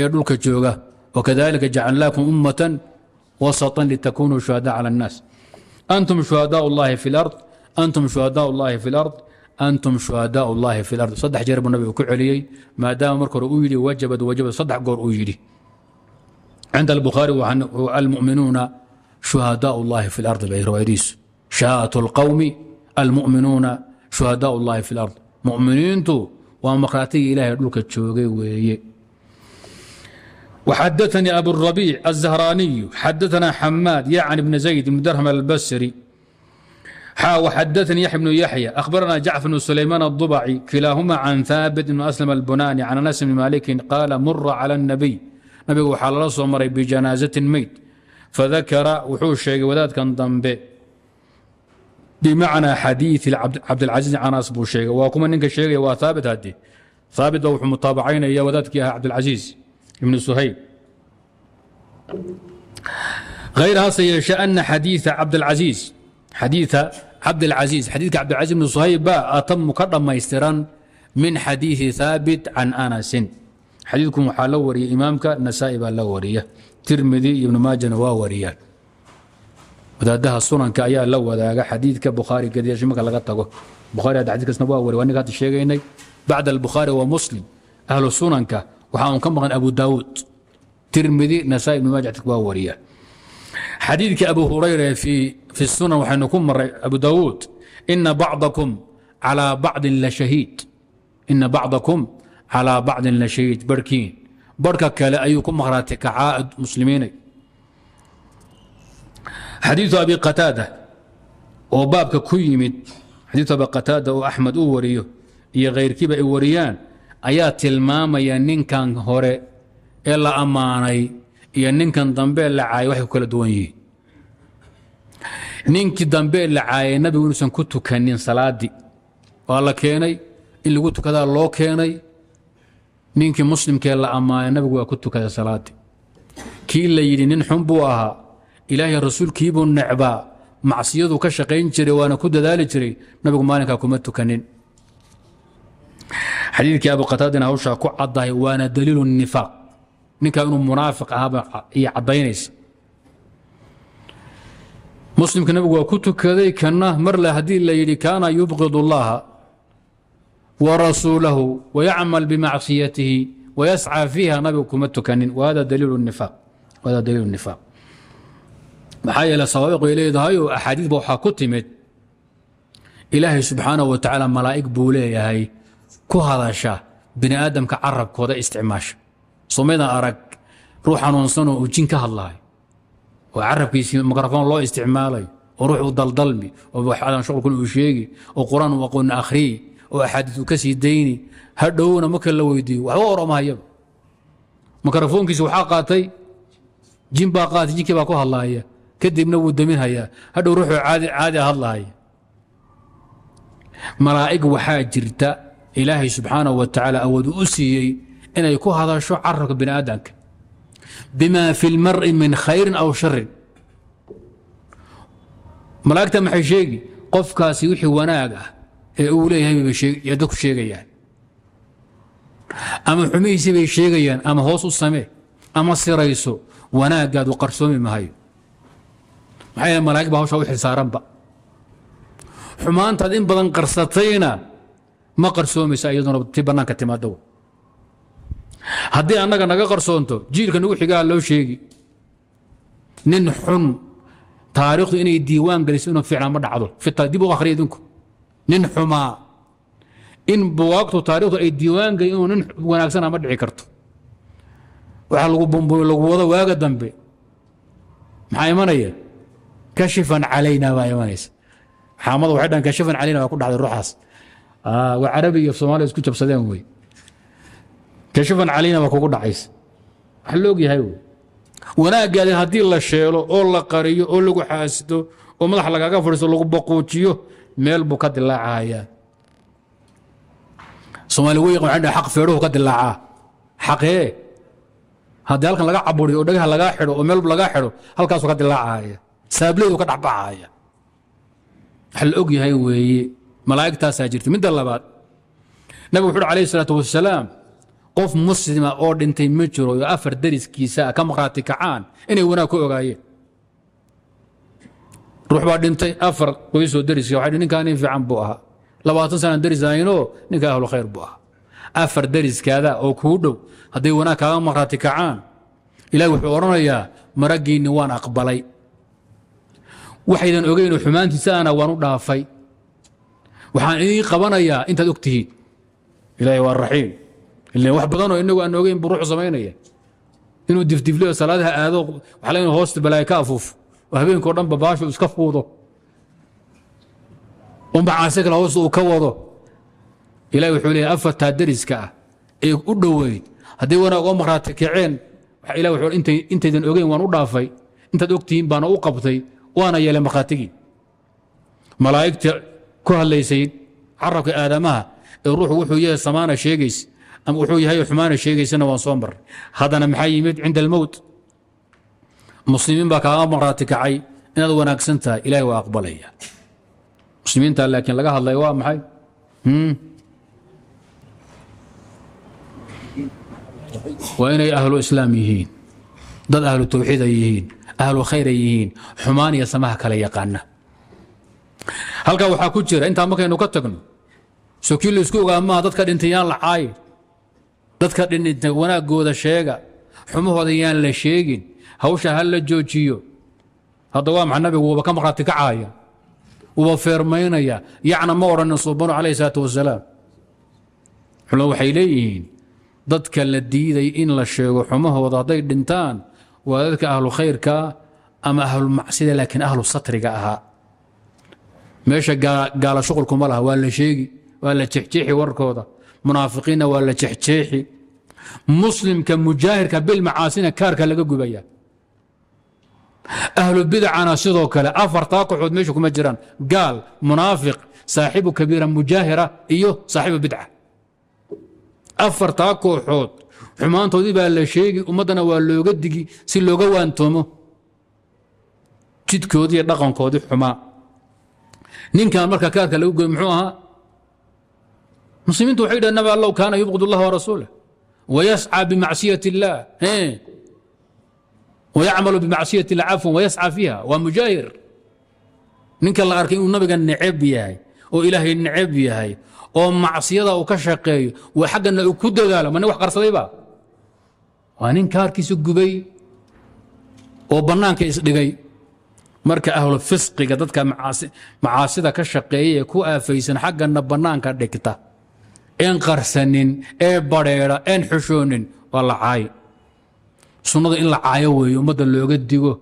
ee dhulka jooga wakadalika jacalnaakum ummatan wasatan litakunuu shuhadaa cala annaas antum shuhadaa ullahi fi lard antum shuhadaa ullahi fi lard antum shuhadaa اllahi fi lardi saddex jeer buu nabigu ku celiyey maadaama marka hore uu yidhi wajabad wajabad saddex goor uu yidhi cinda albukhaari almuminuuna shuhadaa اllahi fi lardi bay riwaayadiisu shahaadatu اlqowmi almuminuuna shuhadaa اllahi fi lard muminiintu waa markhaatigii ilaahay dhulka joogay weeye وxadaثnii abu الrabiic الزahraaniyu xadaثna xamaad yacni bn zayd bn drhm albasri xadثnي yaحya بن yaحyى أhbarna jacفr بن سlayman الضbcي kilaahuma can ثaabit بn أslm الbunani can anas بn maliki qaala mura calى النabiy nabigu waxaa lala soo maray bijanaaزati meyd fadakara wuxuu sheegay wadaadkan dambe bimacnaa xadiiثi cabdاlcaزiiz canas buu sheegay waa kuma ninka sheegaya waa haabit hadde haabit ba wuxuu mutaabacaynaya wadaadkii ahaa cabdاlcaزiiz ibn suhayb hayr hase yeeshe ana xadiiثa cabdاlcaزiiz xadiia cabdاlcaزiiz xadiidka cabdilcaziiz bn suhayb baa atamu ka dhammaystiran min xadiiثi haabit can anasin xadiidkun waxaa la wariya imaamka nasaa baa la wariya tirmidi iyo ibnu maajana waa wariyaan wadaadaha sunanka ayaa la wadaaga xadiidka bukhaari gadiyashi marka laga tago bukhari hadda xadiid waa wariy waa ninka hadda sheegaynay bacda albukhaari wa muslim ahlu sunanka waxaa un ka maqan abu daawuud tirmidi nasaa ibnu maaja xadiidka waa wariyaan xadiidkii abu hurayra fi sunan waxaynu ku maray abu daawuud ina bacdakum calaa bacdin la shahiid ina bacdakum calaa bacdin la shahiid barhkiin barhka kale ayuu ku mahraatay kacaaid muslimiinay xadiiu abi qataada oo baabka ku yimid xadiiu abi qataada oo axmed uu wariyo iyo kayrkiiba ay wariyaan ayaa tilmaamaya ninkan hore ee la ammaanay iyo ninkan dambe la caayay waxay ku kala duwan yihiin ninkii dambee la caayay nabigu inuusan ku tukanin salaaddii waa la keenay in lagu tukadaa loo keenay ninkii muslimkee la ammaanay nabigu waa ku tukaday salaaddii kii la yidhi nin xun buu ahaa ilaahay rasuulkiibuu necbaa macsiyaduu ka shaqayn jiray waana ku dadaali jiray nabigu maalinkaa kuma tukanin xadiidkii abu qataadina hawshaa ku caddahay waana daliilu nifaaq ninka inuu munaafiq ahaaba iyo caddaynaysa muslimka nabigu waa ku tukaday kana marle haddii la yidhi kaana yubqid اllaha warasuulahu wayacmal bimacsiyatihi wayascaa fiiha nabigu kuma tukanin wahada daliilu nifaaq maxaa yeele sawaabiqay leedahayoo axaadiidba waxaa ku timid ilaahay subxaanahu wa tacaala malaa'ig buu leeyahay ku hadasha bini aadamka carabkooda isticmaasha sumada arag ruux xanuunsanoo uu jin ka hadlaayo oo carabkiisii mikrafoon loo isticmaalayo oo ruux u daldalmi oo waxadan uu sheegi oo qur-aan uu aqooni akhriyi oo axaadiis uu ka sii dayni ha dhowna marka la weydiiyo waxba hor hayaba mikrafoonkiisi waxaa qaatay jin baa qaatay jinkii baa ku hadlaaya kadibna wuu daminhayaa hadhow ruuxuu caadi a hadlaaya malaa'ig waxaa jirta ilaahay subxaanahu wa tacaala awood u siiyey inay ku hadasho carabka bini aadamka bima fi lmari min khayrin aw sharin malaagta maxay sheegi qofkaasi wixii wanaag ah ee uu leeyahay dadku sheegayaan ama xumihiisii bay sheegayaan ama hoos u samee ama sirayso wanaagaadu qarsoomi mahayo maxaa yaele malaa'ig baa hawshaa u xilsaaranba xumaantaad in badan qarsatayna ma qarsoomaysa iyaduna ti bannaanka timaaddawa haddii annaga naga qarsoonto jiilka nagu xigaa loo sheegi nin xun taarikhdu inay diiwaan geliso inuu ficnaa ma dhacdo dib u akhriya idinku nin xumaa in buwaagtu taarikhdu ay diiwaan gelin inuu nin wanaagsana ma dhici karto waxaa lagu bumbuyo lagu wado waaga dambe maxaa imanaya kashifan calayna baa imanaysa xaamada waxay dhahan kashifan calayna waa ku dhacday ruuxaas ah, waa carabi iyo soomaaliya isku jabsadeen weye kashifan calayna ma kugu dhacaysa wax la og wey wanaaggaadi haddii la sheelo oo la qariyo oo lagu xaasido oo madax lagaaga fadhiisto lagu baquujiyo meel buu ka dilaacahayaa somaali wey aqan dh aq feedhuhu ka dilaacaa xaqee haddii halkan laga caburiyo oo dhagaha lagaa xidho oo meelbu lagaa xidho halkaasuu ka dilaacahaya saableedu ka dhexbaxaya wax la og weeye malaa'igtaasaa jirta midda labaad nabigu wuxu uhi alayh isalaatu wasalaam qof muslima oo dhintay ma jiro oo afar dariskiisa ka markhaati kacaan inay wanaag ku ogaayeen ruux baa dhintay afar qoysoo dariska waa ninkaa nin fiican buu ahaa labaatan sana daris ahaynoo ninkaa ahlu khayr buu ahaa afar dariskaada oo kuu dhow hadday wanaag kaaga markhaati kacaan ilaah wuxuu odhanayaa maraggiinni waan aqbalay waxaydan ogeynoo xumaantiisaana waan u dhaafay waxaan idiin qabanayaa intaad og tihiin waa raxiim wax badanoo inagu aan ogeyn buu ruux samaynaya inuu difdifliyo salaadaha aado waxaal hoosta balaayo ka afuufo oo habeenkao dhanba baashu iska fuudo oo macaasi kale hoosta uu ka wado ilahi wuxuu leeya afataa dariska ah ee u dhoweyd hadday wanaag oo maraati kaceen ilah wuxuu intaydan ogeyn waan u dhaafay intaad ogtihiin baana u qabtay waana yeelay markhaatigii malaa'igta ku hadlaysay carabka aadamaha ee ruuxu wuxuu yahay samaana sheegays ama wuxuu yahay xumaana sheegaysana waan soo marray haddana maxaa yimid cinda almowt muslimiin baa kaaga maraati kacay inaad wanaagsan tahay ilahay waa aqbalaya muslimiinta laakiin laga hadlaya waa maxay hmm? waa inay ahlu islaam yihiin dad ahlu tawxiid ay yihiin ahlu khayr ay yihiin xumaan iyo samaha kale yaqaana halkaa waxaa ku jira intaa markaynu ka tagno sokii laysku ogaa dadka dhintayaan la dadka dhinintay wanaaggooda sheega xumahooda yaan la sheegin hawsha ha la joojiyo hadda waa maxa nabigu uuba ka markhaati kacaaya uuba feermaynaya yacna ma odhanin suubanu calayhi salaatu wasalaam xulna waxay leeyihiin dadka la diiday in la sheego xumahooda hadday dhintaan waa dadka ahlu khayrka ama ahlulmacsida laakiin ahlu satriga ahaa meesha gaala shuqulkuma laha waa la sheegi waa la jexjeexi warkooda munaafiqiinna waa la jexjeexi muslimka mujaahirka bilmacaasina kaarka laga gubaya ahlubidacana sidoo kale afartaa koxood meesha kuma jiraan gaal munaafiq saaxibu kabiira mujaahira iyo saaxibu bidca afartaa kooxood xumaantoodii baa la sheegi ummaddana waa looga digi si looga waantoomo jidkoodii dhaqankoodii xumaa ninkan marka kaarka lagu goy muxuu ahaa muslimiintu waxay dhahnaba allow kaana yubqid allah wa rasuulah ويسعى بمعصية الله ويعمل بمacصية الlah cafwan وyascى فيha waa mujaahir ninka la arkay inuu nabiga neceb yahay oo ilaahay neceb yahay oo macsiyada uu ka shaqeeyo wa xaggana uu ku dadaalo ma nin wax qarsadayba waa nin kaarkiisa gubay oo bannaanka isdhigay marka ahlu fisqiga dadka macaasida ka shaqeeya ee ku aafaysan xaggana bannaanka dhigta een qarsanin ee badheera een xushoonin waa la caayo sunnada in la caayo weeye ummadda looga digo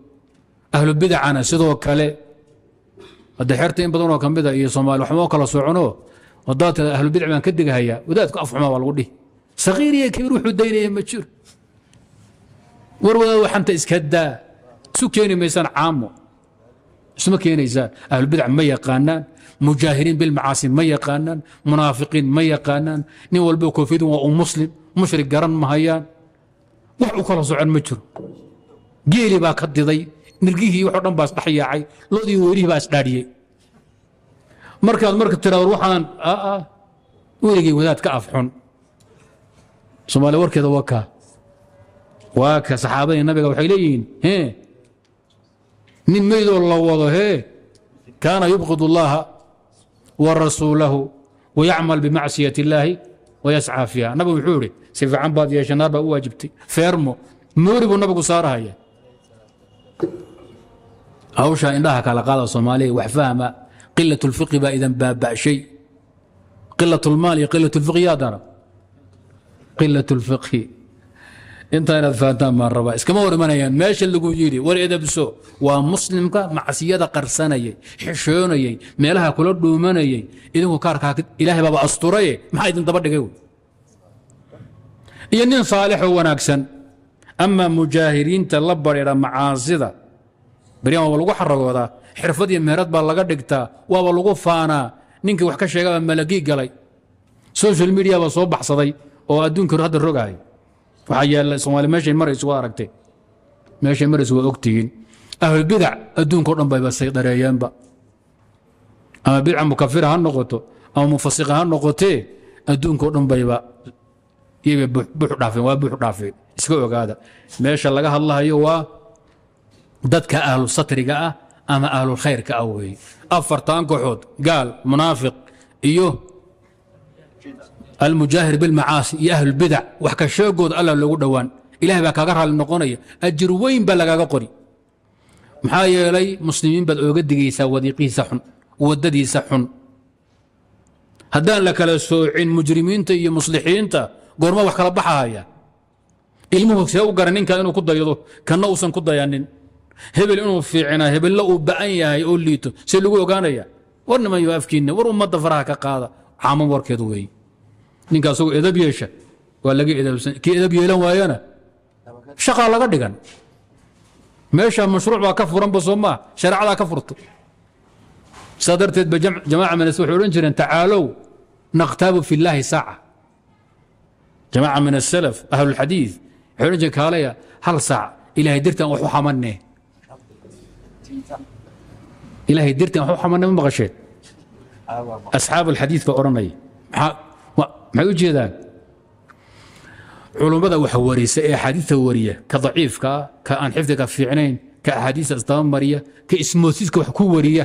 ahlubidacana sidoo kale hadde xerta in badanoo ka mida iyo soomaali waxumoo kala soconoo wadaad tia ahlubidac baan ka digahayaa wadaadku afxumaa waa lagu dhihi sakiir iyo kabiir wuxuu daynaya ma jiro war wadaad waxanta iska daa isu keeni maysaan caamo isma keenaysaan ahlubidac ma yaqaanaan mujaahiriin bilmacaasi ma yaqaanaan munaafiqiin ma yaqaanaan nin walba koofiyadun waa un muslim mushrik garan mahayaan wax u kala socon ma jiro geeli baa ka diday nirgihii waxoo dhan baa isdhex yaacay lodii weelihii baa isdhaadhiyey markaad marka tiraa waxaan weligay wadaad ka afxun soomaaliya warkeeda waa kaa waa ka saxaabadii nabiga waxay leeyihiin nin meydoo la wado hee kaana yubqid اllaha warasuulahu wayacmal bimacsiyat illaahi wayascaa fiiha nabig wuxuu idhi si fiican baad yeeshay naar baa u waajibtay feermo moori buu nabigu saarahaya hawsha indhaha kala qaada soomaaliya wax fahma qilat اlfiqi baa idan baaba'shay qilat اlmaal iyo qilat اlfiqi yaa dara qilat اlfiqhi intaa inaad fahantaan baan rabaa iskama hor meesha lagu yidhi war edabso waa muslimka macsiyada qarsanayay xishoonayay meelaha kula dhuumanayay idinku kaarkaa ilaahay baaba asturaye maxaa idin daba dhigay iyo nin saalixoo wanaagsan amaa mujaahiriinta la badhiidha macaasida baryan waaba lagu xaragoodaa xirfad iyo meerad baa laga dhigtaa waaba lagu faanaa ninkii wax ka sheegaba malagii galay social mediya baa soo baxsaday oo adduunka hadda rogahay waxaa yaalla soomaali meeshay maraysu waa aragtee meeshay maraysu waa ogtihiin ahlubidac adduunko dhan bayba saydareeyeenba ama bidca mukafira ha noqoto ama mufasiqa ha noqotee adduunko dhan bayba iyaybay buux dhaafeen waa buux dhaafeen iska ogaada meesha laga hadlahayo waa dadka ahlu satriga ah ama ahlulkhayrka ah weeye afartaan kooxood gaal munaafiq iyo almujaahir bilmacaasi iyo ahlulbidac wax ka sheegooda loogu dhowaan ilahay baa kaaga raali noqonaya ajir weyn baa lagaaga qori maxaa yeelay muslimiin baad ooga digaysaa wadiiqihiisa xun waddadiisa xun haddaan la kala soocin mujrimiinta iyo muslixiinta goorma wax kala baxahaya ilmuhu see u gara ninkan inuu ku daydo kanna uusan ku dayanin hebel inuu fiicnaa hebella uu ba'an yahay oo liito see lagu ogaanaya war nimayo afkiinna war ummadda faraha ka qaada caamo warkeedu weeye ninka asagoo edab yeesha waa laga edabsan kii edab yeelan waayana shaqaa laga dhigan meesha mashruuc baa ka furanba soo maa shareecadaa ka furto sidaa darteed ba jamaaca minas waxay odhan jireen tacaalow nakhtaabu fi illaahi saaca jamaaca min asalaf ahlulxadiid waxay odhan jireen kaalaya hal saac ilaahay dirtaan wax u ilaahay dirtaan wax u ma maqasheed asxaab alxadiid baa odhanaya maxaa maxay u jeedaan culummada wax warisa ee axaadiista wariya ka daciifkaa ka aan xifdiga fiicnayn ka axaadiista isdabamariya ka ismoosiska wax ku wariya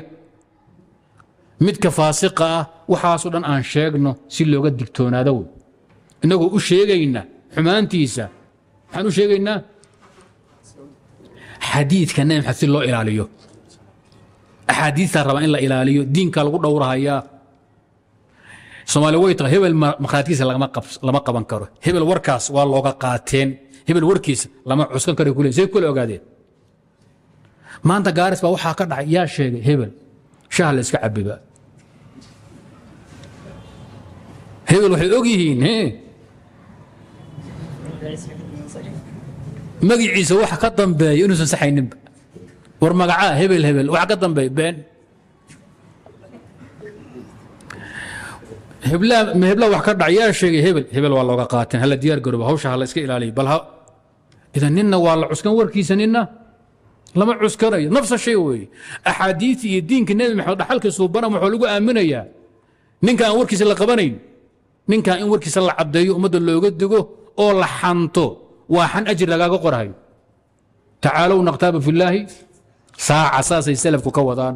midka faasiqa ah waxaasoo dhan aan sheegno si looga digtoonaado wey innagoo u sheegayna xumaantiisa maxaan u sheegaynaa xadiidka neemxa si loo ilaaliyo axaadiistaa rabaa in la ilaaliyo diinka lagu dhowrahayaa soomaali way tahay hebel markhaatigiisa lama qaban karo hebel warkaas waa looga qaateen hebel warkiisa lama cuskan karo kule say kule ogaadeen maanta gaaris baa waxaa ka dhacay yaa sheegay hebel shaha la iska cabiba hebel waxay og yihiin magiciisa waxa ka dambeeya inuusan saxayninba war magacaa hebel hebel waxa ka dambeeya been hebla wa ka dhacyaa sheegay hebel hebel waa looga qaateen hala diyaar garooba hawsha ha la iska ilaaliya bal idan ninna waa la cuskan warkiisa ninna lama cuskanayo nafsa shay weeye axaadiidtii iyo diinka nebi maxamed dhaxalkiisuu banam waxaa lagu aaminayaa ninka aan warkiisa la qabanayn ninkaa in warkiisa la caddeeyo ummadda looga digo oo la xanto waa xan ajir lagaaga qorahayo tacaalow nakhtaaba fillaahi saaca saasay salafku ka wadaan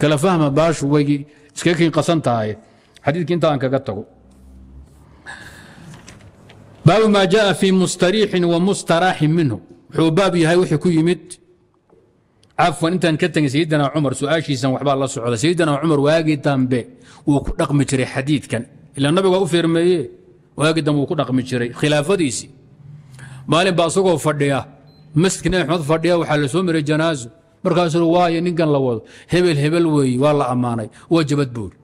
kala fahma baashu way iska kiin qasan tahay xadiidki intaaan kaga tago baabu maa jaءa fii mustariixin wa mustaraaxin minhu wuxuu baab yahay wixii ku yimid cafwan intaan ka tegay sayidina cumar su-aashiisan waxbaa la socda sayidina cumar waagii dambe wuu ku dhaqmi jiray xadiidkan ilaa nabiga u firmeeye waagii dambe wuu ku dhaqmi jiray khilaafadiisii maalin baa isagoo fadhiya masjidka nabi axmed fadhiya waxaa la soo maray janaazo markaasuu waayo ninkan la wado hebel hebel weeye waa la ammaanay waa jabad buuri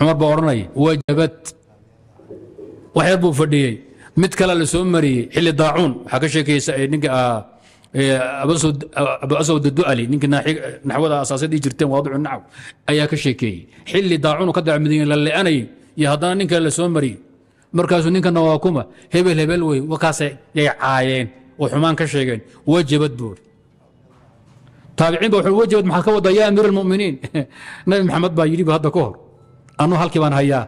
cumar baa odhanaya wajabad waxyar buu fadhiyey mid kalea la soo mariyey xilli daacuun waxaa ka sheekaysa ninka ah, abuaswad duali ninkii naxwada asaasyad ii jirteen waadicu nacw ayaa ka sheekeeyey xilli daacuunu ka dacmidayen la le'anayay iyo haddana nin kale la soo mariyey markaasuu ninkana waa kuma hebel hebel wey wakaasay yay caayeen oo xumaan ka sheegeen wajabad buuri taabiciin ba wajabad maxaad ka wadaa yaa amiir almuminiin nabi maxamed baa yidhi ba hadda ka hor anuu halkii baan hayaa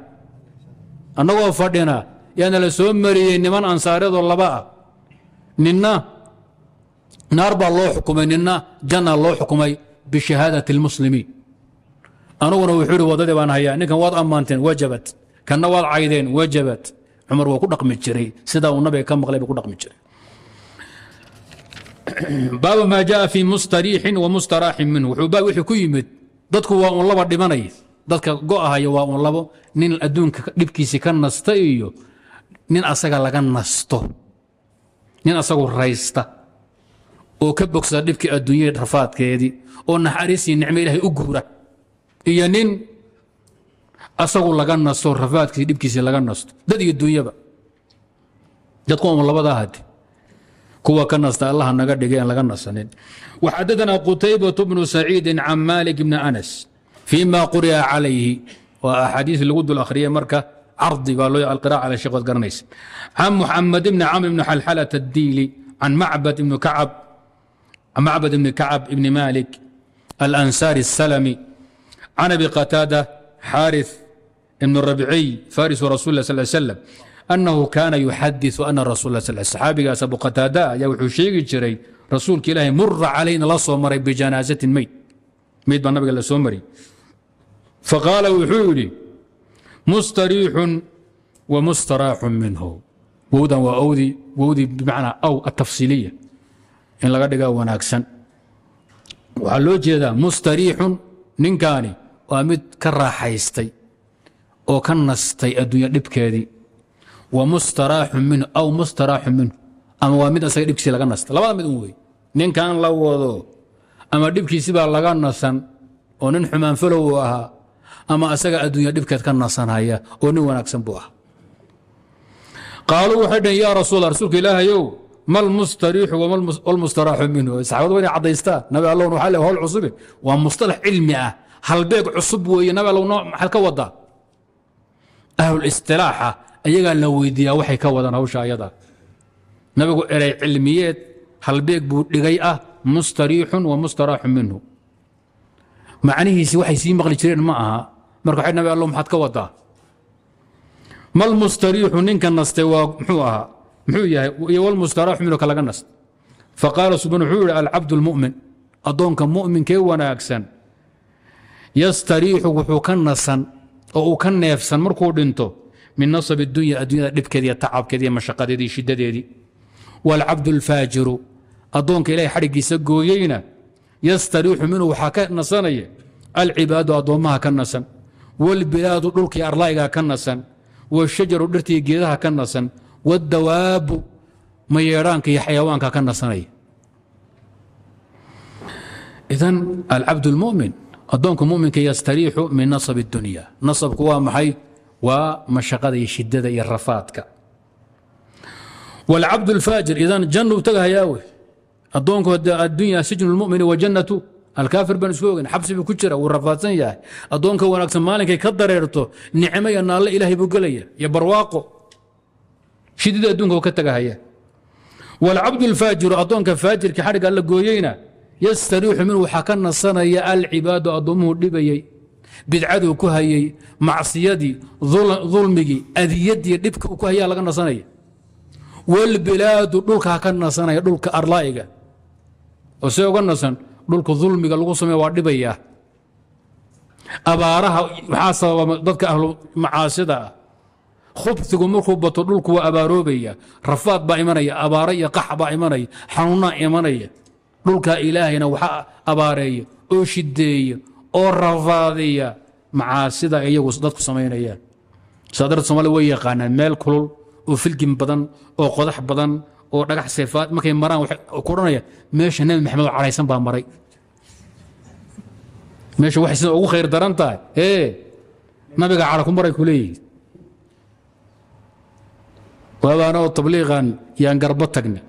annagoo fadhina yaana la soo mariyey niman ansaareedoo laba ah ninna naar baa loo xukumay ninna janna loo xukumay bishahaadati اlmuslimiin anuguna wuxuu ihi waddadii baan hayaa ninkan waad ammaanteen wajabat kanna waad caydeen wajabat cumar waa ku dhaqmi jiray sidaa uu nabiga ka maqlay buu ku dhaqmi jiray baabu maa jaءa fii mustariixin wa mustaraaxin minhu wuxuu baab wixii ku yimid dadku waa uun laba dhimanay dadka go-ahaya waa un labo nin adduunka dhibkiisii ka nasta iyo nin asaga laga nasto nin asagu raysta oo ka bogsada dhibkii adduunyada rafaadkeedii oo naxariisii nicmo ilaahay u guura iyo nin asagu laga nasto rafaadkiisi dhibkiisii laga nasto dad iyo duunyaba dadku un labadaa hadi kuwa ka nasta allaha naga dhigay aan laga nasanin waxadadanaa qutaybatu bnu saciidin can maalik bni anas fii ma quri'a calayhi waa axaadiis lagu dul akhriyay marka cardi baa loo alqira cala sheekh waad garanaysa can muxamed ibni camr ibni xalxalat addiili can macbad ibni kacab macbad ibni kacab ibni malik alansaari الsalami can abi qataada xaariث ibn rabciy farisu rasul lah sl slm أنhu kana yuxadiثu ana rasul s saxaabigaas abu qataada ayaa wuxuu sheegi jiray rasuulka ilaahay mura calayna la soo maray bijanaazatin meyd meyd baa nabiga la soo mariyey faqaala wuxuu yidhi mustariixun wa mustaraaxun minhu wowdan waa owdi wowdi bimacnaa aw atafsiiliya in laga dhigaa wanaagsan waxaa loo jeedaa mustariixun ninkaani waa mid ka raaxaystay oo ka nastay adduunya dhibkeedii wa mustaraaxun minhu aw mustaraaxun minhu ama waa mid asaga dhibkiisi laga nastay labada mid un wey ninkan la wado ama baa laga nasan oo nin xumaanfalow u ahaa ama asaga adduunya dhibkeed ka nasanaya oo nin wanaagsan buu ah qaaluu waxay dhaheen yaa rasuul rasuulka ilaahayow mal mustariixu walmustaraaxu minhu saxaabadu waa inay caddaystaan nabi allown waxaa le howl cusubi waa mustalax cilmi ah halbeeg cusub weeye nabi allow maxaad ka wadaa ahlul ayagaa la weydiiyaa waxay ka wadaan hawsha ayada nabigu eray cilmiyeed halbeeg buu dhigay ah mustariixun wa mustaraaxu minhu macnihiisi waxay sii maqli jireen ma aha marka nabi allo maxaad ka wadaa mal mustariixu ninka naste waa mxuu ahaa muxuu yahay iyo wlmustaraaxu minka laga naste faqaala subxan wuxuu yihi alcabd اlmu'min addoonka mu'minkee wanaagsan yastariixu wuxuu ka nasan oo uu ka neefsan markuu dhinto min nasab اdunya addunyada dhibkeed iyo mashaqadeedii shidadeedii wاlcabd اlfaajiru addoonka ilahay xadhigiisa gooyeyna yastariixu minhu waxaa ka nasanaya alcibaadu addoommaha ka nasan wlbilaadu dhulkii arlayga ka nasan wshajaru dhirtii geedaha ka nasan wاdawaabu mayeedhaanka iyo xayawaanka ka nasanaya idan alcabd اlmumin adoonka muminka yastariixu min nasab اdunya nasabku waa maxay waa mashaqada iyo shidada iyo rafaadka wاlcabd اlfaajir idan jannu tagahayaa we adoonku addunya sijnu اlmumin wajannatu alkaafir baan isu ogeyn xabsibu ku jira wuu rafaadsan yahay addoonka wanaagsan maalinkay ka dareerto nicmo iyo naalle ilaahay buu gelaya iyo barwaaqo shidida adduunka ka tagahaya waalcabdu alfaajiru addoonka faajirka xadhigga alla gooyeyna yastariixu min waxaa ka nasanaya alcibaadu addoommuhu dhibayey bidcaduu ku hayay macsiyadii dulmigii adiyaddii dhibka ku hayaa laga nasanaya walbilaadu dhulkaa ka nasanaya dhulka arlaa'iga oo see uga nasan dhulka ulmiga lagu samey waa dhibayaa abaaraha waxaa sababa dadka ahlu macaasida ah khubsigu markuu bato dhulku waa abaaroobaya rafaad baa imanaya abaaro iyo qax baa imanaya xanuunaa imanaya dhulkaa ilaahayna waxaa abaareeya oo shideeya oo rafaadiya macaasida ay iyagu dadku samaynayaan saa darteed soomaalida way yaqaanaan meel kulul oo filgin badan oo qodax badan oo dhagax seefaad markay maraan ku odhanaya meesha nebi maxamed oo cadhaysan baa maray meesha waxay sida ugu khayr daran tahay ee nabiga cara ku maray ku leeyihin waabaana oo tabliiqan yaan garbo tagnay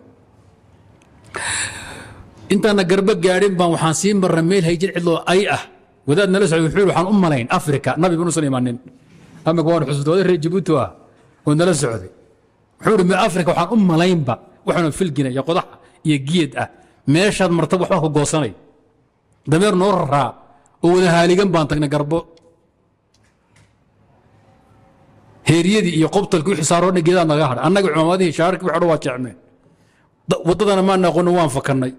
intaana garbo gaadhin baan waxaan sii marna meel haydid cidloo ay ah wadaad nala socday wuxuu waxaan u malayn afrika nabi inuusan imanin amika waan xusutooday reer jibuuti ah oo nala socday wuxuu ihi afrika waxaan u malaynba waxaanu filgina qodax iyo geed ah meeshaad marta waxbaa ku goosanay dameer noo raraa oo wadahaaligan baan tagnay garbo heeryadii iyo qobtalki wixii saaroodna geedaa naga hadha annaga cumaamadihii shaararkii waxodhan waa jecmeen waddadana maan aqoonno waan fakannay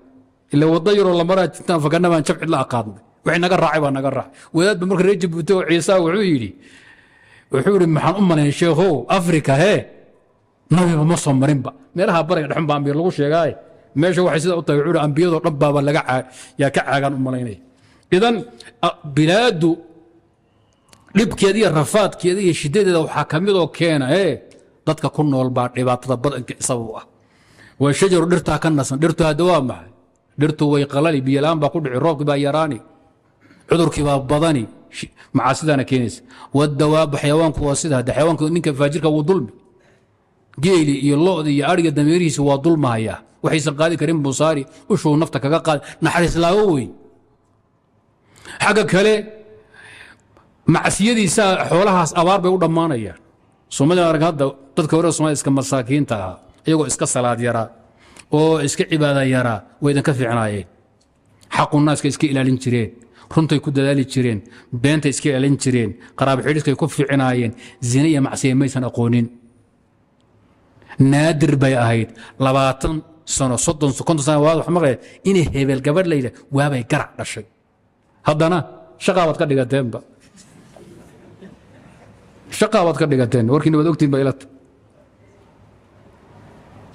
ila wadda yaroo lamaraa jirtaan fakanna baan jabcid la aqaadnay wixii naga raacay baa naga raacay wadaadba marka reer jabuuti oo ciisaa wuxuu yidhi wuxuu yidhi maxaan u malayn sheekhow afrika hee nabiba ma soo marinba meelaha bariga dhexun baa ambiya lagu sheegaaye meesha waxay sidaa u tahay wuxuu yidhi ambiyadoo dhan baaba laga yaa ka caagaan u malaynaya idan bilaadu dhibkeeda iyo rafaadkeeda iyo shidadeeda waxaa ka midoo keena e dadka ku nool baa dhibaatada badanka isabu ah waa shajaru dhirtaa ka nasan dhirtu hadda waa maxay dhirtu way qalali biyola'aan baa ku dhici roobkii baa yaraani cudurkii baa badani macaasidaana keenaysa wadawaaba xayawaanku waa sida hadde xayawaanku ninka faajirka wuu dulmi geeli iyo lo'da iyo ariga dameerihiisa waa dulmahayaa waxaysan qaadi karin buusaari ushuu nafta kaga qaadi naxariislaawo wey xagga kale macsiyadiisa xoolahaas abaar bay u dhammaanayaan soomalian arag hadda dadka hore somalia iska masaakiinta ahaa iyagoo iska salaad yaraa oo iska cibaada yaraa way idinka fiicnaayeen xaqunaaskay iska ilaalin jireen runtay ku dadaali jireen beentay iska ilaalin jireen qaraabaxidhiskay ku fiicnaayeen zine iyo macsiya maysan aqoonin naadir bay ahayd labaatan sano soddon konton sana waa wax maqlaya inay hebeel gabadh layidha waabay garac dhashay haddana shaqaabaad ka dhigateenba shaqaabaad ka dhigateen warkiina waad ogtihin ba ilata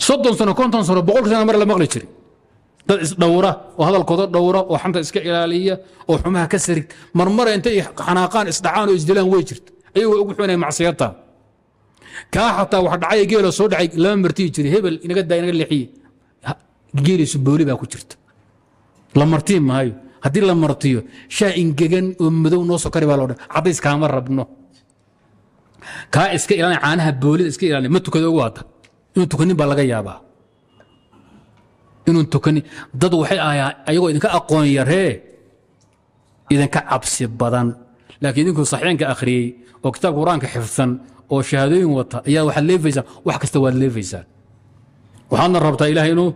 soddon sano konton sano boqolkii sana mar la maqli jiri dad isdhowra oo hadalkooda dhowra oo xanta iska ilaaliya oo xumaha ka sarid marmara intay xanaaqaan isdhacaan oo isdilaan wey jirta ayagoo ugu xunay macsiyadtaa kaa xataa wax dhacay geela soo dhacay lama martiyi jiri hebel inaga daa inaga leexiye geeliisu booli baa ku jirta la martii maayo haddii la martiyo shaa ingegan oo madow noo sokari baa loodhan caddays kaama rabno kaa iska ilaalin caanaha boolida iska ilaalin ma tukado ugu hadda inuu tukanin baa laga yaabaa inuu tukanin dad waxay ahaa ayagoo idinka aqoon yaree idinka cabsi badan laakiin idinkuu saxiinka akhriyey oo kitaabka qur-aanka xifsan oo shahaadooyin wata ayaa waxaad leefaysaan wax kasta waad leefaysaan waxaadna rabtaa ilaah inuu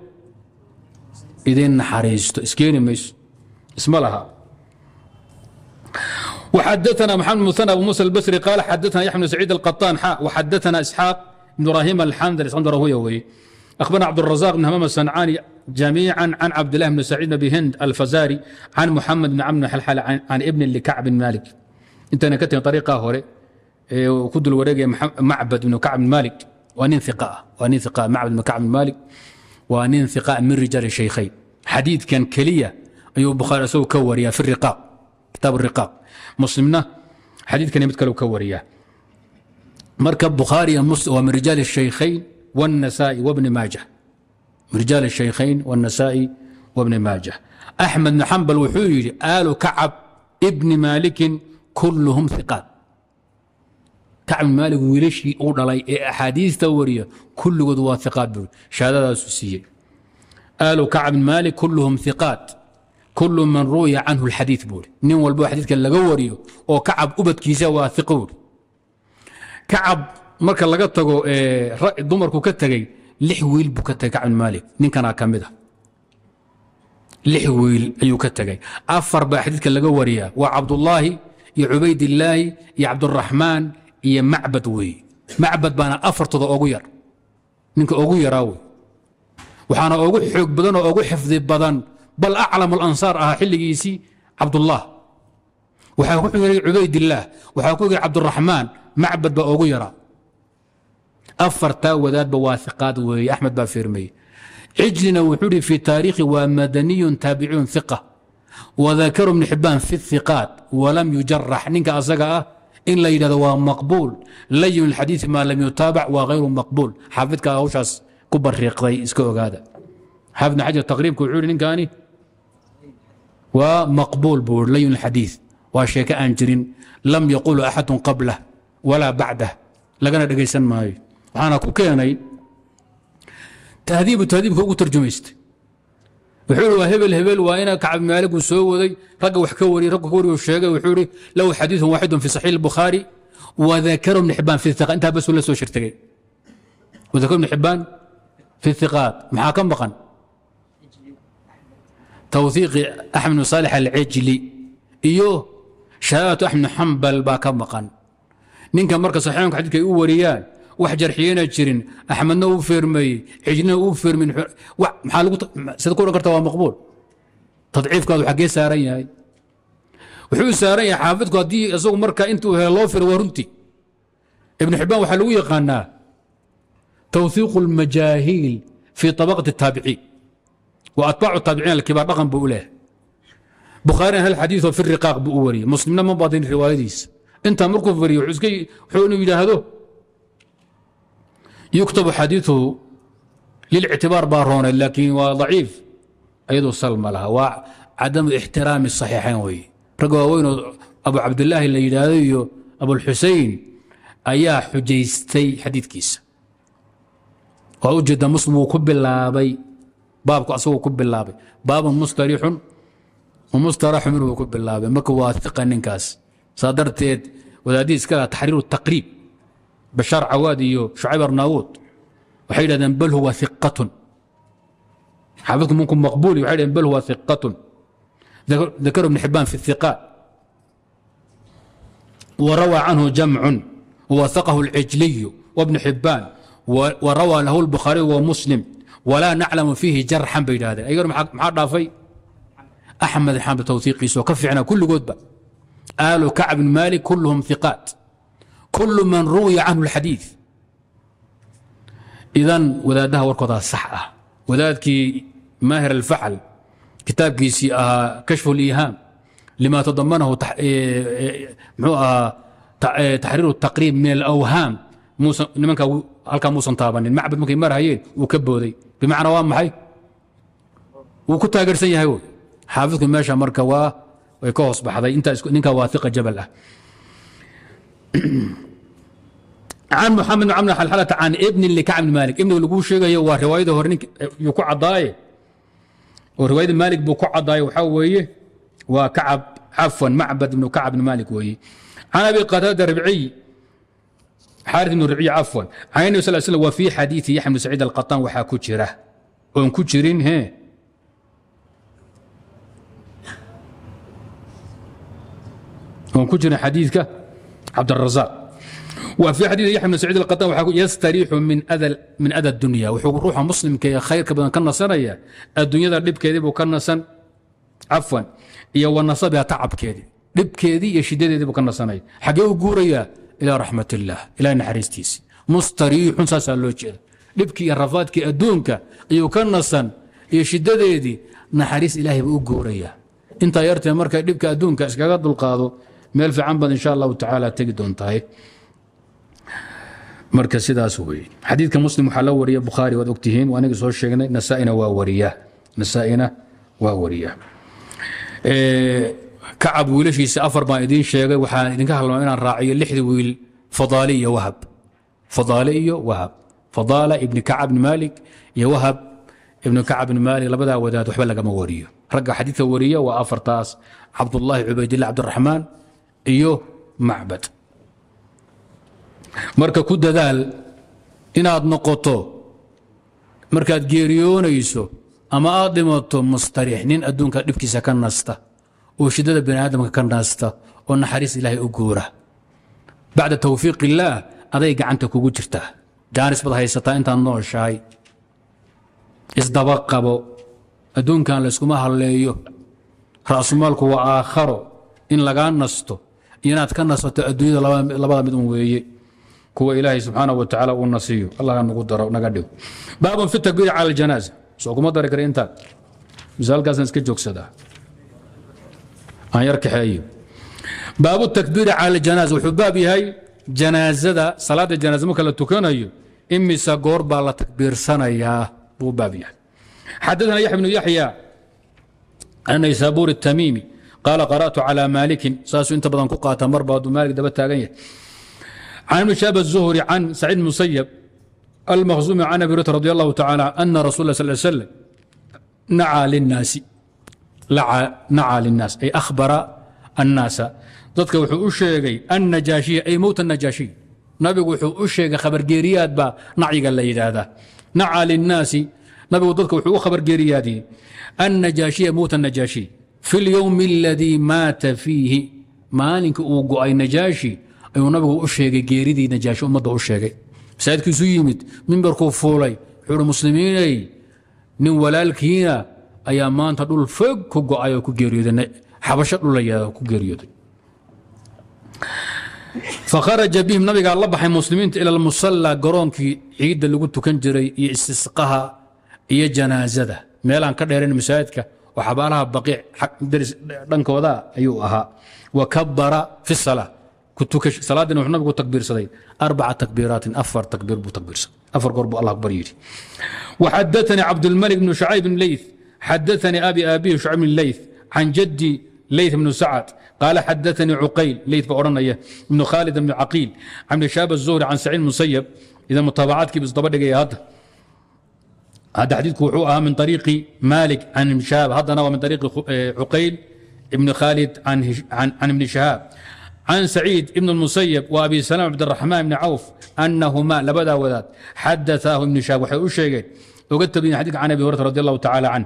idin naxariisto iskeeni mayso isma laha xadana mxamed muan abu musa اbsri qaal xadana yaxmd saciid اqaطan xa xadana isxaaq ibn ibrahim alxandal isxaaq rahuya weye أخبرنا عبد الرزاق بن همام الصنعاني جميعا عن عبد الله بن سعيد بن هند الفزاري عن محمد بن عمرو حلحل عن, عن ابن لكعب بن مالك انت نكتن طريقة هوري وكد الوريق معبد بن كعب بن مالك وأنين ثقاء وأنين ثقاء معبد بن كعب بن مالك وأنين ثقاء من رجال الشيخين حديث كان كلية ayuu bukhaari isagu ka wariyaa fi riaaq kitaab riaaq muslimna xadiidkani mid kale ka wariyaa marka bukhaari waa min rijaal الshaykhayn wالnasaa'i wbni maaja min rijaal الshaykhayn wالnasaa'i wbni maaja axmed bn xambal wuxuu yidhi aalu kacab bni maalikin kulluhum iqaat kacab ibn maalik wiilashii uu dhalay ee axaadiista wariya kulligood waa iqaat buu shahaadadaasu siiyey aalu kacab ibn maalik kulluhum iqaat kul man ru'ya canhu اxadii buui nin walbo xadiidka laga wariyo oo kacab ubadkiisa waa iq buui kacab marka laga tago eh, dumarku ka tegey lix wiil buu ka tegey kacbn maalik ninkanaa ka mid a ah. lix wiil ayuu ka tegey afar baa xadiidka laga wariyaa waa cabdullaahi iyo cubaydillaahi iyo cabduraxmaan iyo macbad weeye macbad baana afartooda ogu yar ninka ogu yaraa wey waxaana ogu xoog badan oo ogu xifdi badan bal aclam اlansaar ahaa xilligiisii cabdullah waxaa ku xigay cubaydillaah waxaa ku xigay cabduraxmaan macbad ugu yaraa afartaa wadaadba waa weeye axmed baa firmay cijlina wuxuu hi fi taariikhi waa madaniyun taabiciyun iqa wadakaru bn xibbaan fi iqaat walam yujarax ninka asaga ah in la yidhahdo waa maqbuul layin اlxadiiثi maa lam yutaabac waa hayru maqbuul xaafidka hawshaas ku bariiqday iska ogaada xaafid xajar taqriibka wuxuu hi ninkaani waa maqbuul buu layn xadii waa sheeke aan jirin lam yaqulu axadun qablah walaa bacdah lagana dhegaysan maayo waxaana ku keenay tahdiibu tahdiibka ugu tarjumaystay wuxuu i waa hebel hebel waa ina kacab maalig uu soo waday ragga wax ka wariyey ragga ka wariyuu sheegay wuxuu ihi lahu xadiiثun waaxidun fi saxiix الbukhaari wadakaro ibn xibaan fi iqa intaa basuu la soo shirtegay wadakaro ibn xibaan fi iqaat maxaa ka maqan towhiiqi axmed bin saalix alcijli iyo shahaadatu axmed xambal baa ka maqan ninka marka saxiixanku xadidka ay u wariyaan wax jarxiyena jirin axmedna u feermeeyey cijlina u feermeyn siad ku odhan karta waa maqbuul tadciifkaadu xaggee saaran yahay wuxuu saaran yahay xaafidku haddii isagu marka intuu hela loo firo waa runti ibnu xibbaan waxaa lagu yaqaanaa towhiiqu اlmajaahiil fii طabaqati الtaabiciin وأتباع التابعين الكبار رقم بأولاه بخاري هل حديثه في الرقاق بأوري مسلمنا ما بعدين حوالديس انت مركو فري وحسكي حونو إلى هذا يكتب حديثه للاعتبار بارون لكن وضعيف أيضا سلم لها وعدم احترام الصحيحين وي رقوا وين أبو عبد الله اللي يداديه أبو الحسين أيا حجيستي حديث كيس وأوجد مسلم وكب اللابي baabku asagoo ku bilaabay baabun mustariixun mustaraxu minhu ku bilaabay marka waa ninkaas saa darteed wadaadihii taxriiru taqriib bashaar cawaad iyo shucayb arnaawuud waxay yidhahdeen bal huwa iqatun xaafidku munku maqbuul waxay yidhahdeen bal huwa iqatun ذكر بن حبان في الثقات وروى عنه جمع ووثقه العجلي وابن حبان وروى له البخاري ومسلم walaa naclamu fiihi jarxan bay yidhahdeen ayagana maxaa dhaafay axmed xamd tawhiiqiisoo ka fiicnaa kulligoodba aalu kacb bn maalik kulluhum iqaat kul man ruwiya canhu اlxadiid idan wadaaddaha warkoodaa sax ah wadaadkii maahir alfaxal kitaabkiisii ahaa kashfu liihaam lima tadamanahu mxuu ahaa taxriiru taqriib min alawhaam nimanka halkaa muusan taabanin macbad markay marhayeen uu ka booday bimacnaa waa maxay wuu ku taageersan yahay wy xaafidku meesha marka waa way ka hoos baxday ninka waa iqa jabal ah can muxamed bn camr xalxalata can ibni likacb bn maalik ibni laguu sheegayo waa riwaayada hore ninkayuu eh, ku caddaaye oo riwaayada maalik buu ku caddaaye waxaa weeye waa kacab cafwan macbad ibnu kacab bn maalik weeye can abi qataada ribciy xaari ibnu riciy cafwan can nabi sal slam wa fii xadiidi yaxya bnu saciid alqataan waxaa ku jira oon ku jirin he oon ku jirin xadiidka cabdirazaaq wa fii xadiid yaxya bnu saciid alqataan waxaa yastariixu min ada dunya wuxuu ruuxa muslimka ee khayrka badan ka nasanaya adduunyada dhibkeedii buu ka nasan cafwan iyo wa nasabiha tacabkeedii dhibkeedii iyo shidadeedii buu ka nasanaya xagee u guurayaa ilaa raxmat illaah ilaa naxariistiisi mustariixun saasaa loo jeeda dhibkii iyo rafaadkii adduunka ayuu ka nasan iyo shiddadeedii naxariis ilaahay buu u guuraya intaa yartee marka dhibka adduunka iskaga dulqaado meel fiican baad insha allahu tacaala tegi doontahay marka sidaas wey xadiidka muslim waxaa la wariya bukhaari waad ogtihiin waa aniga soo sheegnay nasaaina waa wariya nasaaina waa wariya kacab wiilashiisa afar baan idiin sheegay waxaan idinka halma inaan raaciyo lixdii wiil fadaali iyo wahab fadaali iyo wahab fadaala ibni kacab bni maalik iyo wahab ibnu kacab bni maalik labadaa wadaad waxba lagama wariyo ragga xadiidka wariya waa afartaas cabdullaahi cubaydillah cabdiraxmaan iyo macbad marka ku dadaal inaad noqoto markaad geeriyoonayso ama aad dhimato mustariix nin adduunka dhibkiisa ka nasta oo shidada baniaadamka ka naasta oo naxariis ilaahay u guura bacda towfiiq illaah aday gacanta kugu jirtaa jaanis haysataa intaad nooshahay isdaba qabo adduunkan layskuma halleeyo ra'sumaalku waa aakharo in lagaa nasto iyo inaad ka nasato adduunyada labada mid un weeye kuwa ilaahay subxaana wa tacaala uu nasiiyo allah nagu daro naga dhigo baabun fi takbiir cala aljanaasa soo kuma dari kara intaan misaalkaasaan iska joogsadaa aan yar kaxeeyo baabu takbiiri cala janaaza wuxuu baab yahay janaazada salaadda janaaza marka la tukanayo imise goor baa la takbiirsanayaa buu baab yahay xadaana yaxya bnu yaxya anaysaabuur الtamiimi qaala qara'tu calى maalikin saasuu inta badan ku qaata mar baaduu maalik daba taagan yahay can ibn shaab الzuhri can saciid musayab almakhzumi can abi hurata radi allahu tacaala ana rasul s slm nacaa linnaasi nacaa linaas ay ahbara annaasa dadka wuxuu u sheegay annajaashiya ay mowt anajaashiy nabigu wuxuu u sheegay khabargeeriyaad baa nacyiga la yidhaahdaa nacaa linaasi nabigu dadka wuxuu u khabargeeriyaadiyey annajaashiya mowt anajaashi fi اlyowmi اladii maata fiihi maalinkai uu go'ay najaashi ayuu nabigu u sheegay geeridii najaashi ummadda u sheegay masaajidkiisu yimid mimbarkuu fuulay wuxuu uhi muslimiinay nin walaalkiina ayaa maanta dhul fog ku go-ay oo ku geeriyooday xabasho dhulaya ku geeriyooday fakharaja bihim nabigaa la baxay muslimiinta ila almusalla garoonkii ciidda lagu tukan jiray iyo istisqaha iyo janaasada meelaan ka dheerayn masaajidka oo xabaalaha baqiic daris dhankooda ayuu ahaa wa kabara fi salaa salaadina wuxuu nabigu takbiirsaday arbaca takbiiraatin afar takbiir buu takbiirsaday afar goor buu allah akbar yidhi waxadaanii cabdulmalik bnu shacayb bn leyth حدثني أبي أبي شعب بن الليث عن جدي ليث بن سعد قال حدثني عقيل ليث بأورنا إياه بن خالد بن عقيل عن شاب الزهري عن سعيد المسيب إذا متابعات كيف بصدبت هذا هذا حديثك وحوءها آه، من طريق مالك عن شهاب هذا ومن طريق آه، عقيل ابن خالد عن عن, عن ابن شهاب عن سعيد ابن المسيب وابي سلام عبد الرحمن بن عوف انهما لبدا وذات حدثاه ابن شهاب وحي oga tbn xadika can abi hurata radi allahu tacaala can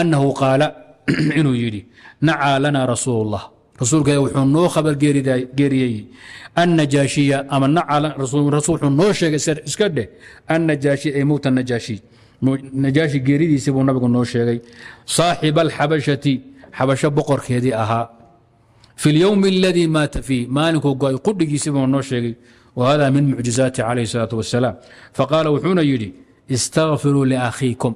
annahu qaala inuu yidhi nacaa lana rasuul rasuulka wuxuu noo khabar geeriyey annajaashiya ama wuxuu noo sheegay iska dheh annajaashi ay mowta najaashi najaashi geeridiisii buu nabigu noo sheegay saaxiba alxabashati xabasho boqorkeedii ahaa fi اlyowmi اladii maata fii maalinkuu go-ay qudhigiisii buu noo sheegay wa hada min mucjizaati calayh الsalaaة wasalaam faqaala wuxuuna yidhi istaqfiruu liakhiikum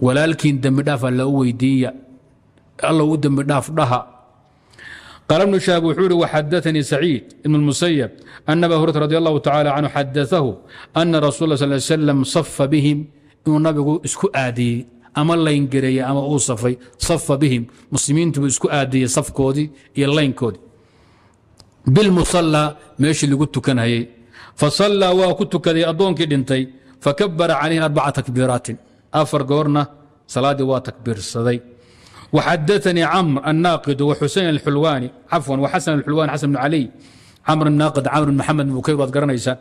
walaalkiin dembidhaaf alla u weydiiya allow u dembidhaaf dhaha qaala bnu shahaab wuxuu ihi waxadaanii saciid ibn اlmusayab ana aba hurata radi allahu tacala canhu xadaahu ana rasul la sal slam safa bihim inuu nabigu isku aadiyey ama layngareeyey ama uu safay safa bihim muslimiintubuu isku aadiyey safkoodii iyo laynkoodii bilmusalla meeshii lagu tukanhayey fasallaa waa ku tukaday addoonkii dhintay fakabara calayhi arbaca takbiiraatin afar goorna salaadii waa takbiirsaday waxadaanii camr annaaqidu waxuseyn alxulwaani cafwan waxasan alxulwaani xasan bnu caliy camr naaqid camr maxamed bn bukayr waad garanaysaan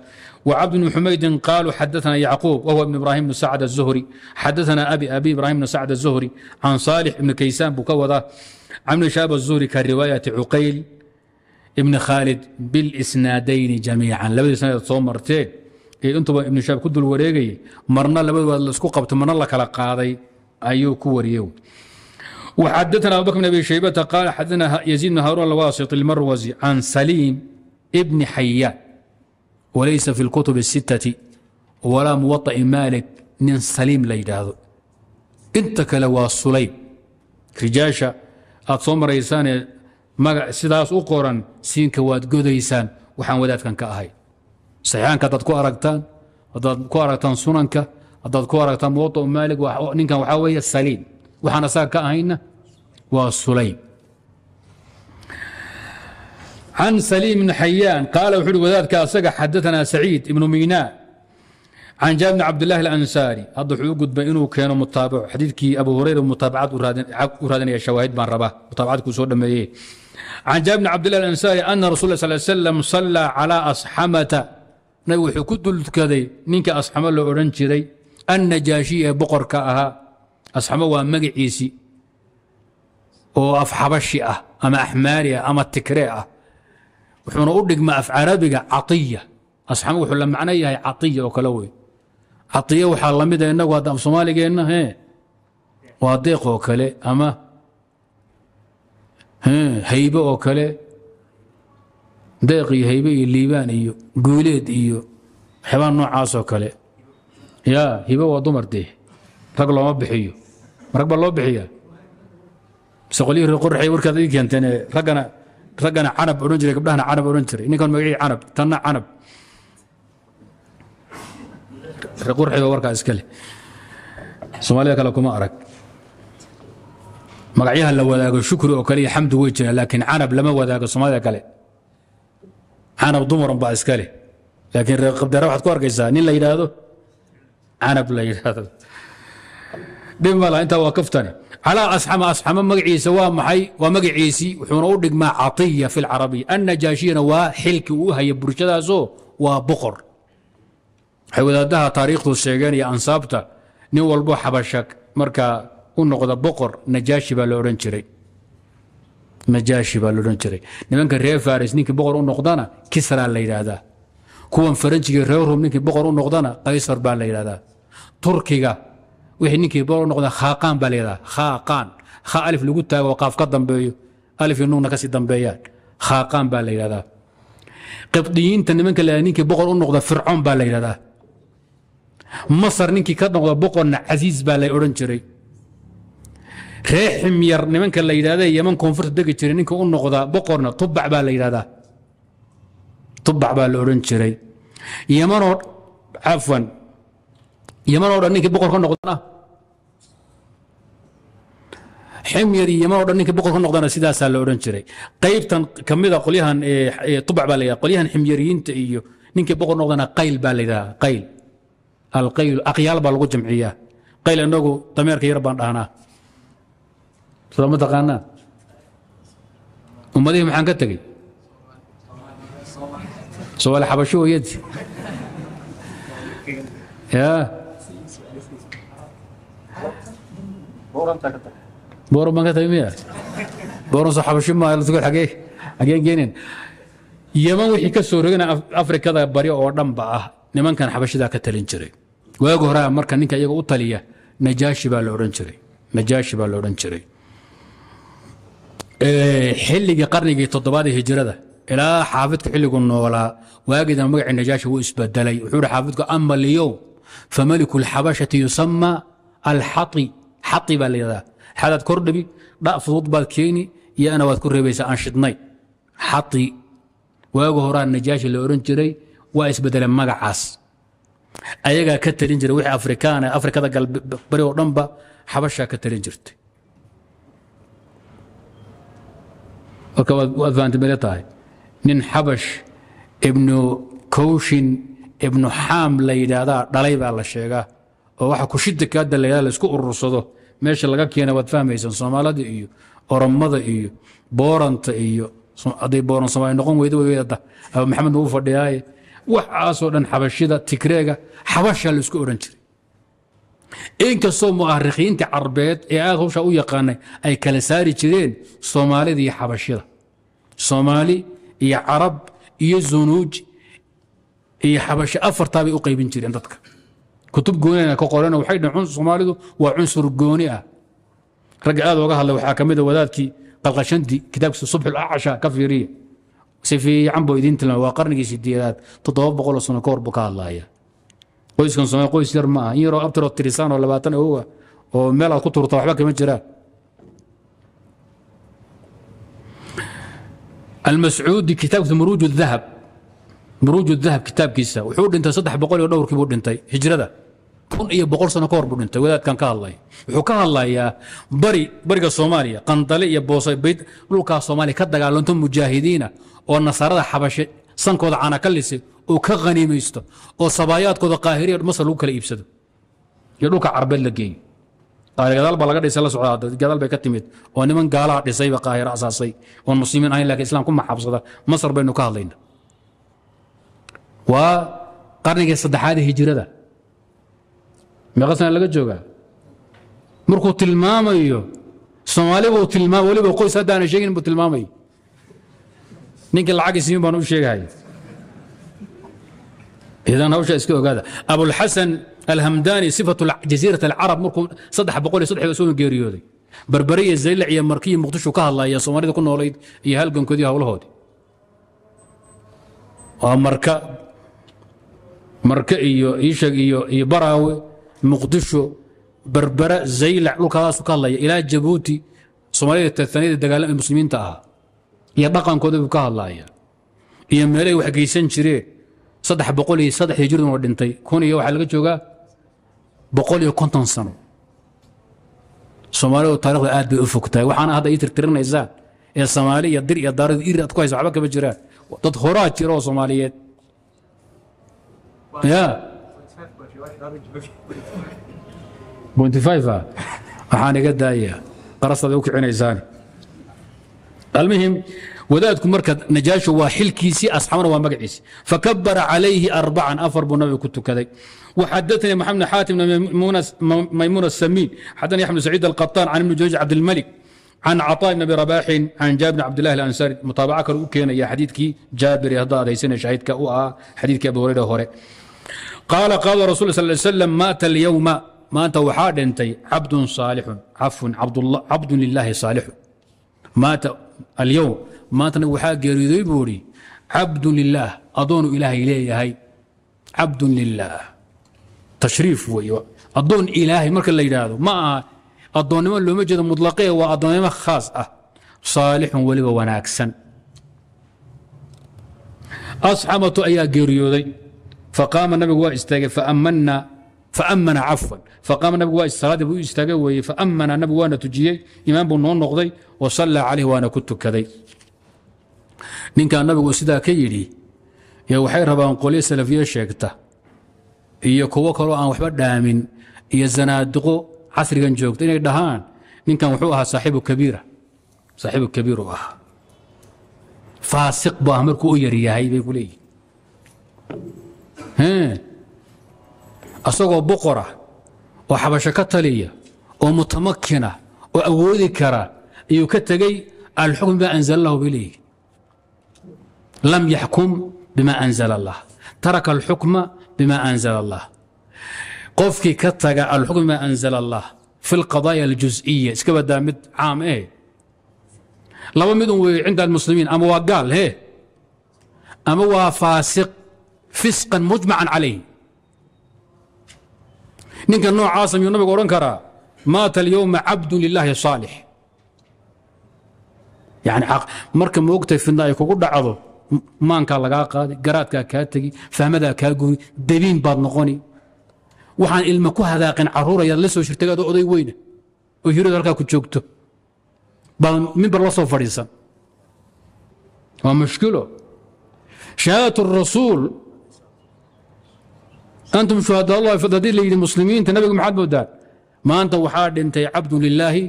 وcبد بن حmaيdi قالوا xadثna يعقوب وهو بن ibrاhيم بن سعد الزهري xadثna أbي أbي ibrاhيم بن سعد الزهري عن صاaلح بن kaysاn buu ka wadaa cن شhاaب الزهري ka riواaيaةi cقayل بن khاaلد bالإسناaدaيn جamيiعا labadii sنadeed soo marteen intuba ibnu shaab ku dul wareegayay marna labadu laisku qabto marna la kala qaaday ayuu ku wariyey وxadثna abu bكر بن أbي شhaybة قال xadثna يزيد بن hاrون الwاسط المروزي عن سليم بن حyان وليس في الكتب الستة ولا موطأ مالك nin saliim la yidhaahdo inta kale waa sulaym rijaasha aad soo maraysaanee magac sidaas u qoran siinka waad godaysaan waxaan saxiixaanka haddaad ku aragtaan haddaad ku aragtaan sunanka haddaad ku aragtaan muwaطacu maalig ninkan waxaa weeye saliim waxaan asaga ka ahayna waa sulaym can saliim ibn xayaan qaala wuxu uhi wadaadka asaga xadaanaa saciid ibnu miinaa can jaabir bn cabdillahi alansaari hadda wuxuu u gudbay inuu keeno mutaabaco xadiidkii abu hurayra mutaabacad u raadinaya shawaahid baan rabaa mutaabacad soo dhameeye can jaabir bn cabdillahi alansaari ana rasul s slam sallaa calaa asxamata nabigu wuxuu ku dulkaday ninka asxamo la odhan jiray annajaashi ee boqorka ahaa asxamo waa magaciisi oo af xabashi ah ama axmaari ah ama tikre ah wuxuuna u dhigma af carabiga caiya asxamo wuxuu la macno yahay caiya oo kale wey caiya waxaa la mida ah inagu hadda af soomaaligeenna e waa deeq oo kale ama haybe oo kale deeq iyo haybe iyo liibaan iyo guuleed iyo xibaan noocaasoo kale yaa hibe waa dumar dee rag looma bixiyo marag baa loo bixiyaa mise qolyihi qorxay warkaad ii keenteen raggana raggana canab odhan jiray gabdhahana canab odhan jiray ninkan magacii canab tanna canab reer warkaa iskale soomaalida kale kuma arag magacyaha la wadaago shukri oo kale iyo xamdu wey jiraan laakiin canab lama wadaago soomaalida kale canab dumaran baa iskale laakiin reer qabdare waxaad ku arkaysaa nin la yidhaahdo canab la yidhaahdo dhib mal intaa waa kaftane calaa asxama asxama magaciisa waa maxay waa magaciisii wuxuuna u dhigmaa catiya fi lcarabiya annajaashiyana waa xilkii uu haya bulshadaasoo waa boqor waxay wadaadaha taariikhdu sheegeen iyo ansaabta nin walbo xabasha markaa u noqda boqor najaashi baa la odhan jiray majaashi baa loodhan jiray nimanka reer faris ninkii boqor u noqdana kisraa la yidhaahdaa kuwan faranjigii reer rum ninkii boqor u noqdana qaysar baa la yidhahdaa turkiga wixii ninkii boqor u noqda khaaqaan baa la yidhahdaa khaaqaan kha alif lagu taago qaaf ka dambeeyo alif iyo nuugna kasii dambeeyaan khaaqaan baa la yidhahdaa qibdiyiinta nimanka la ninkii boqor u noqda fircoon baa la yidhahdaa masar ninkii ka noqda boqorna casiis baa la odhan jiray ree ximyar nimanka la yidhahdee yeman koonfurta degi jiray ninka u noqdaa boqorna tubac baa la yidhahdaa tubac baa la odhan jiray yemanoo cafwan yemanoo dhan ninkii boqor ka noqdana ximyar iyo yemanoo dhan ninkii boqor ka noqdana sidaasaa la odhan jiray qaybtan ka mida qolyahan eh, eh, tubac baa la yidhahda qolyahan ximyariyiinta iyo ninkii boqor noqdana qayl baa la yidhahdaa qayl alqaylu aqyaal baa lagu jamciyaa qayl inagu dameerka yar baan dhahnaa soo ma taqaanaa maxaan ka tegey soomaali xabasho weyadi ya booran baan ka tagay miya booran soo xabasho maaha lasgol agee xageen geeneen yaman wixii ka soo rogana afrikada bari oo dhanba ah nimankan xabashidaa ka talin jiray waagi horaa marka ninka iyaga u taliya najaashi baa la oran jiray najaashi baa la odhan jiray xilligii qarnigii toddobaad ee hijrada ilaa xaafidka xilligu noolaa waagidan magacii najaashi wuu isbedelay wuxuu hi xaafidku ama liyow famaliku lxabashati yusama alxai xai baa layidhahdaa xadaad kor dhibi fudud baad keeni yana waad ku reebaysaa aan xai waagu horaa najaashi la odhan jiray waa isbedelay magacaas ayagaa ka talin jiray wixii afrikaana afrikada galbari oo dhanba xabashaa ka talin jirtay marka waad tahay nin xabash ibnu kowshin ibnu xaam la yidhaahdaa dhalay baa la sheegaa oo waxa kushidda kaadda la yidhahda laisku urursado meesha laga keena waad fahmaysaan soomaalida iyo oromada iyo booranta iyo hadday booran soomaali noqon weyda weyda maxamed ugu fadhiyaaye waxaasoo dhan xabashida tigreega xabasha laysku isku odhan jiray inkastoo muarikiinta carbeed ee aad hawsha u yaqaanay ay kala saari jireen soomaalida iyo xabashida soomaali iyo carab iyo zunuuj iyo xabashi afartaabay u qaybin jireen dadka kutub goonina ka qoran waxay dhaheen soomaalidu waa cunsur gooni ah ragga aad uga hadlay waxaa ka mid a ah wadaadkii qalqashandi kitaabkiisa subxul acasha ka fiiriya si fiican buu idiin tilmaamay waa qarnigii sideedaad toddoba boqoloo sano ka hor buu ka hadlaaya qoyskan somalia qoys yar ma in yaroo abtaroo tirisaan oo labaatan owa oo meel aad ku tuurta waxba kama jiraan almascuudi kitaabkiisa muruuj ahab muruuj dahab kitaabkiisa wuxuu dhintay saddex boqol iyo dhowrkii buu dhintay hijrada kun iyo boqol sano ka hor buu dhintay wadaadkan ka hadlay wuxuu ka hadlayaa bari bariga soomaaliya qandale iyo boosay dhulkaa soomaaliya ka dagaalanto mujaahidiina oo nasaarada xabashe sankooda caana ka lise oo ka haniimaysto oo sabaayaadkooda qaahiriya masar lagu kala iibsado iyo dhulka carbeed la geeyo gadaal baa laga dhisay la socdaa gadaal bay ka timid oo niman gaalaha dhisayba qaahir asaasay oon muslimiin ahayn lakin islam ku maxabsada masar baynu ka hadlayna waa qarnigii saddexaad hijirada meeqa sana laga joogaa markuu tilmaamayo soomaali buu tilmaam weliba qoys haddaana sheegin buu tilmaamay ninka lacag isiin baan u sheegahay idan hawsha iska ogaada abulxasan alhamdaani sifatu jaziirat alcarab markuu saddex boqol iyo saddex soo geeriyooday barbere iyo zalilac iyo markiyi muqdisho ka hadlaya soomaalida ku noolayd iyo halgankoodii howlahoodii waa marka marka iyo iishag iyo iyo baraawe muqdisho barbere zaylac dhulkaadaasu ka hadlaya ilaa jabuuti soomaalida taniyada dagaalan muslimiinta ahaa iyo dhaqankooda buu ka hadlaaya iyo meelay wax geysan jireen saddex boqol iyo saddex hijradun oo dhintay kun iyo waxaa laga joogaa boqol iyo konton sano soomaalidu taarikhda aad bay u fog tahay waxaana hadda ii tirtirinaysaan ee soomaali iyo dir iyo daarada irir aad ku haysa waxba kama jiraan dad horaa jira oo soomaaliyeed ya ah. waxaan iga daaya qarastaad u kicinaysaani almuhim wadaadku marka najaasho waa xilkiisii asxamana waa magaciisi fakabara calayhi arbacan afar buu nabiga ku tukaday وxadثnي محمد xاaتم maymuن السمين xadثnي يحمد سعيد القطان عن بن جريج عبدالملك عن cطاء بن أبي رباح عن jaبر بن عبدالله الأنساري مutaaبaco kale u keenaya xadiidkii jaabir hadda adhaysana شhahiidka u ahaa xadiidkii أbي هurayra hore قاaل قاaل رسuل صلى اه سلم mاaت اليوم maanta waxaa dhintay cabd صاaلح cafو cabd للahi صاaلح alyowm maantana waxaa geeriyooday buu idhi cabdu lilaah adoonu ilaahay leeyahay cabdu lilaah tashriif wey adoon ilaahay marka la yidhaahdo ma aha addoonnimo looma jeedo mutlaqee waa addoonnimo khaas ah saalixun weliba wanaagsan asxamatu ayaa geeriyooday faqaama nabigu waa istaagay faammanna famana cafwan faqaama nabigu waa salaadii buu istaaga weeye faamana nabigu waana tujiyey imaan buu noo noqday wa sallaa caleyh waana ku tukaday ninkaa nabigu sidaa ka yidhi waxay rabaan qolyo salafiye sheegta iyo kuwo kaloo aan waxba dhaamin iyo zanaadiqo casrigan joogta inay dhahaan ninkan wuxuu ahaa saaxiibu kabiira saaxiibu kabiir ahaa faasiq bu ah markuu u yaryahay bay ku leeyihin asagoo boqora oo xabasho ka taliya oo mutamakina oo awoodi kara ayuu ka tegey alxukm bima anzala allahu bilayh lam yaxkum bima anzala allah taraka alxukma bima anzala allah qofkii ka taga alxukm bima anzala allah fi alqadaaya aljus'iya iska badaa mid caam eh laba midun weeye cinda almuslimiin ama waa gaal he ama waa faasiq fisqan mujmacan calayh ninka noocaasa miyuu nabigu odhan karaa maata alyowma cabdu lilaahi saalix yani marka moogtahay fidna ay kugu dhacdo maankaa lagaa qaaday garaadkaa kaa tegi fahmadaa kaa guri dabiin baad noqoni waxaan ilma ku hadaaqin caruurayaad la soo shirtagaad oday weyna oo hiradu halkaa ku joogto baad mimbar la soo fadhiisan waa mushkilo shahaadaة rasuul antum shuhadallahi fad haddii layidhi muslimiinta nabiga maxaad moodaan maanta waxaa dhintay cabdun lilaahi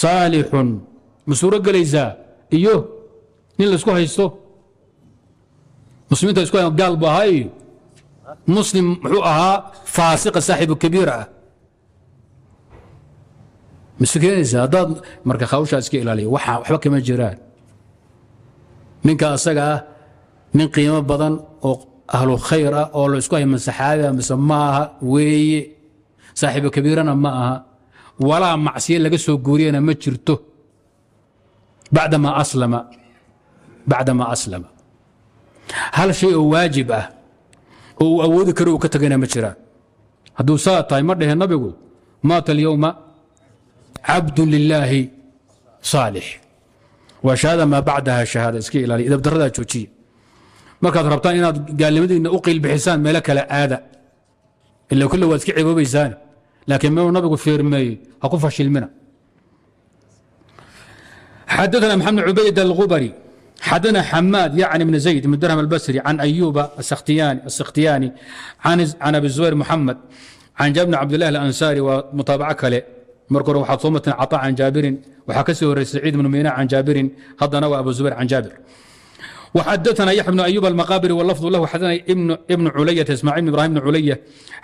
saalixun ma suuro gelaysaa iyo nin la laisku haysto muslimiinta isku hay gaal bu ahaa iyo muslim muxuu ahaa faasiqa saaxibu kabiira ah mase keenaysaa haddaad marka hawshaa iska ilaaliya waxa waxba kama jiraan ninka asaga ah nin qiimo badan oo ahlu khayr ah oo laisku hay masaxaabi mise ma aha weeye saaxiibu kabiirana ma aha walaa macsiye laga soo guuriyana ma jirto bacdamaa aslama bacdamaa aslama hal shay oo waajib ah oo uu awoodi karo uu ka tagayna ma jiraan hadduu saa tahay ma dhehe nabigu maata alyowma cabdun lilaahi saalix wa shahaada maa bacdaha shahaada iska ilaaliya idabdaradaa joojiya markaad rabtaan inaad gaalnimadiinna u qiilbixisaan meelo kale aada ila kulle waad iska ciboobaysaane laakiin meel nabigu fiirmeeyey ha ku fashilmina xadaثna mxamed cubayd alubari xadana xamaad yacni bn zayd bn dirham albasri can ayuba asakhtiyaani can abi zubayr muxamed can jaabir cabdillahi alansaari waa mutaabaco kale marka hore waxaad soo marteen caطa can jaabirin waxaa ka sii horeysay ciid bnu miina can jaabirin haddana waa abu zubayr can jaabir وxadثna yحيى بن أyوب المقابري واللفظ لh xadna بن culyة iسmاعيل بن ibrahيم بن culyة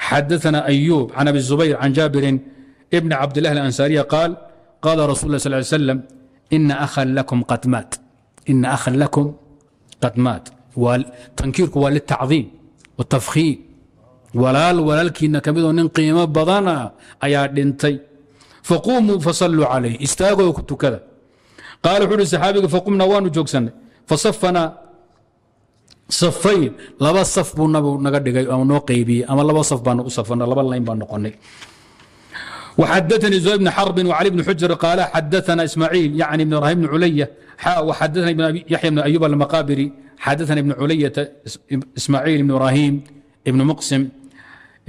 xadثna أyوب عن أbي الزبير عن jاaبiر بن cabدالله الأنsاaرية قال qاla رsuل الله صل اه sلم إna أhا لkم qad maat ina akhan lakum qad maat tankiirku waa litacdiim watafkhiim walaal walaalkiinna ka midoo nin qiimo badana ayaa dhintay faquumuu fasalluu calayh istaagoo ku tukada qaala wuxuu uhi saxaabiga faqumna waanu joogsannay fasafana safayn laba saf buu nabigu naga dhigay ama noo qaybiyey ama laba saf baan u safana laba layn baan noqonay